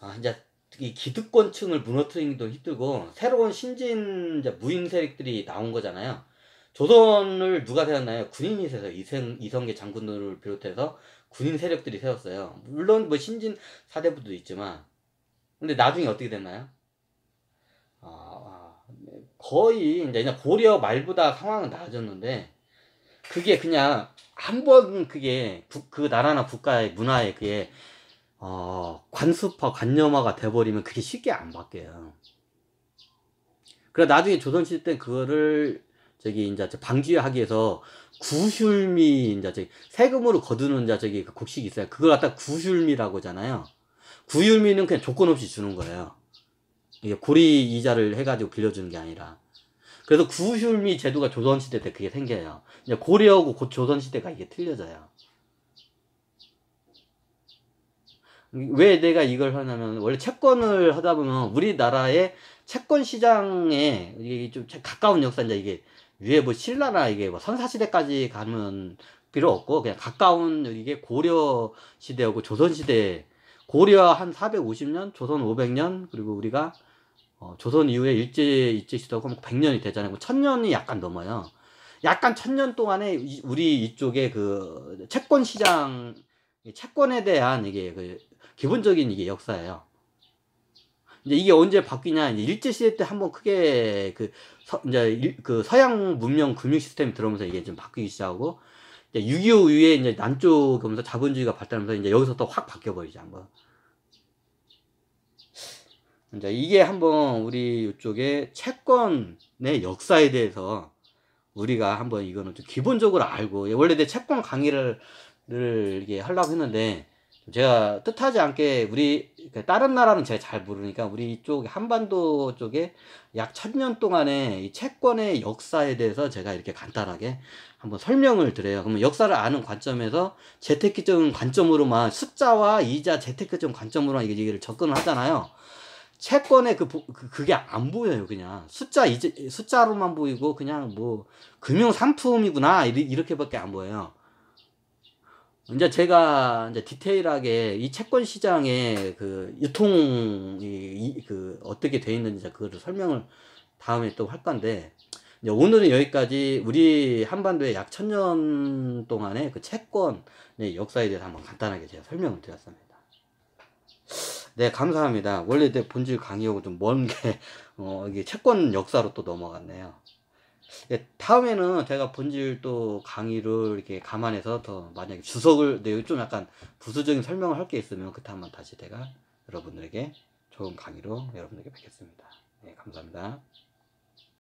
아 이제 이 기득권층을 무너뜨리기도 힘들고 새로운 신진 이제 무인 세력들이 나온 거잖아요. 조선을 누가 세웠나요? 군인이 세서 이성 이성계 장군들을 비롯해서 군인 세력들이 세웠어요. 물론 뭐 신진 사대부도 있지만 근데 나중에 어떻게 됐나요? 거의 이제 고려 말보다 상황은 나아졌는데 그게 그냥 한번 그게 그 나라나 국가의 문화에 그게 어, 관습화 관념화가 돼버리면 그게 쉽게 안 바뀌어요. 그래 나중에 조선시대 때 그거를 저기 이제 방지하기 위해서 구슐미 이제 저기 세금으로 거두는 자 저기 그 곡식이 있어요. 그걸 갖다 구슐미라고잖아요. 구휼미는 그냥 조건 없이 주는 거예요. 이게 고리 이자를 해가지고 빌려주는 게 아니라. 그래서 구휼미 제도가 조선시대 때 그게 생겨요. 이제 고려하고 곧 조선시대가 이게 틀려져요. 왜 내가 이걸 하냐면, 원래 채권을 하다 보면 우리나라의 채권 시장에 이게 좀 가까운 역사, 인데 이게 위에 뭐 신라나 이게 뭐 선사시대까지 가면 필요 없고, 그냥 가까운 이게 고려시대하고 조선시대, 고려 한 450년, 조선 500년, 그리고 우리가 어, 조선 이후에 일제 일제 시대하고 뭐 100년이 되잖아요. 1000년이 약간 넘어요. 약간 1000년 동안에 이, 우리 이쪽에 그 채권 시장 채권에 대한 이게 그 기본적인 이게 역사예요. 이제 이게 언제 바뀌냐 이제 일제 시대 때 한번 크게 그 서, 이제 일, 그 서양 문명 금융 시스템이 들어오면서 이게 좀 바뀌기 시작하고 이제 6.25 이후에 이제 남쪽 오면서 자본주의가 발달하면서 이제 여기서 또 확 바뀌어 버리지 않거. 이 이게 한번 우리 이쪽에 채권의 역사에 대해서 우리가 한번 이거는 좀 기본적으로 알고 예, 원래 내 채권 강의를 이게 하려고 했는데 제가 뜻하지 않게 우리 그 다른 나라는 제가 잘 모르니까 우리 이쪽 한반도 쪽에 약천년동안에이 채권의 역사에 대해서 제가 이렇게 간단하게 한번 설명을 드려요. 그러면 역사를 아는 관점에서 재테크적 관점으로만 숫자와 이자 재테크적 관점으로만 얘기를 접근을 하잖아요. 채권에 그, 그, 그게 안 보여요, 그냥. 숫자, 이제, 숫자로만 보이고, 그냥 뭐, 금융 상품이구나, 이렇게밖에 안 보여요. 이제 제가 이제 디테일하게 이 채권 시장의 그 유통이, 그, 어떻게 돼 있는지 그거를 설명을 다음에 또 할 건데, 오늘은 여기까지 우리 한반도의 약천 년 동안의 그 채권의 역사에 대해서 한번 간단하게 제가 설명을 드렸습니다. 네, 감사합니다. 원래 내 본질 강의하고 좀 먼 게, 어, 이게 채권 역사로 또 넘어갔네요. 예, 다음에는 제가 본질 또 강의를 이렇게 감안해서 더 만약에 주석을, 네, 좀 약간 부수적인 설명을 할 게 있으면 그때 한번 다시 제가 여러분들에게 좋은 강의로 여러분들에게 뵙겠습니다. 네, 감사합니다.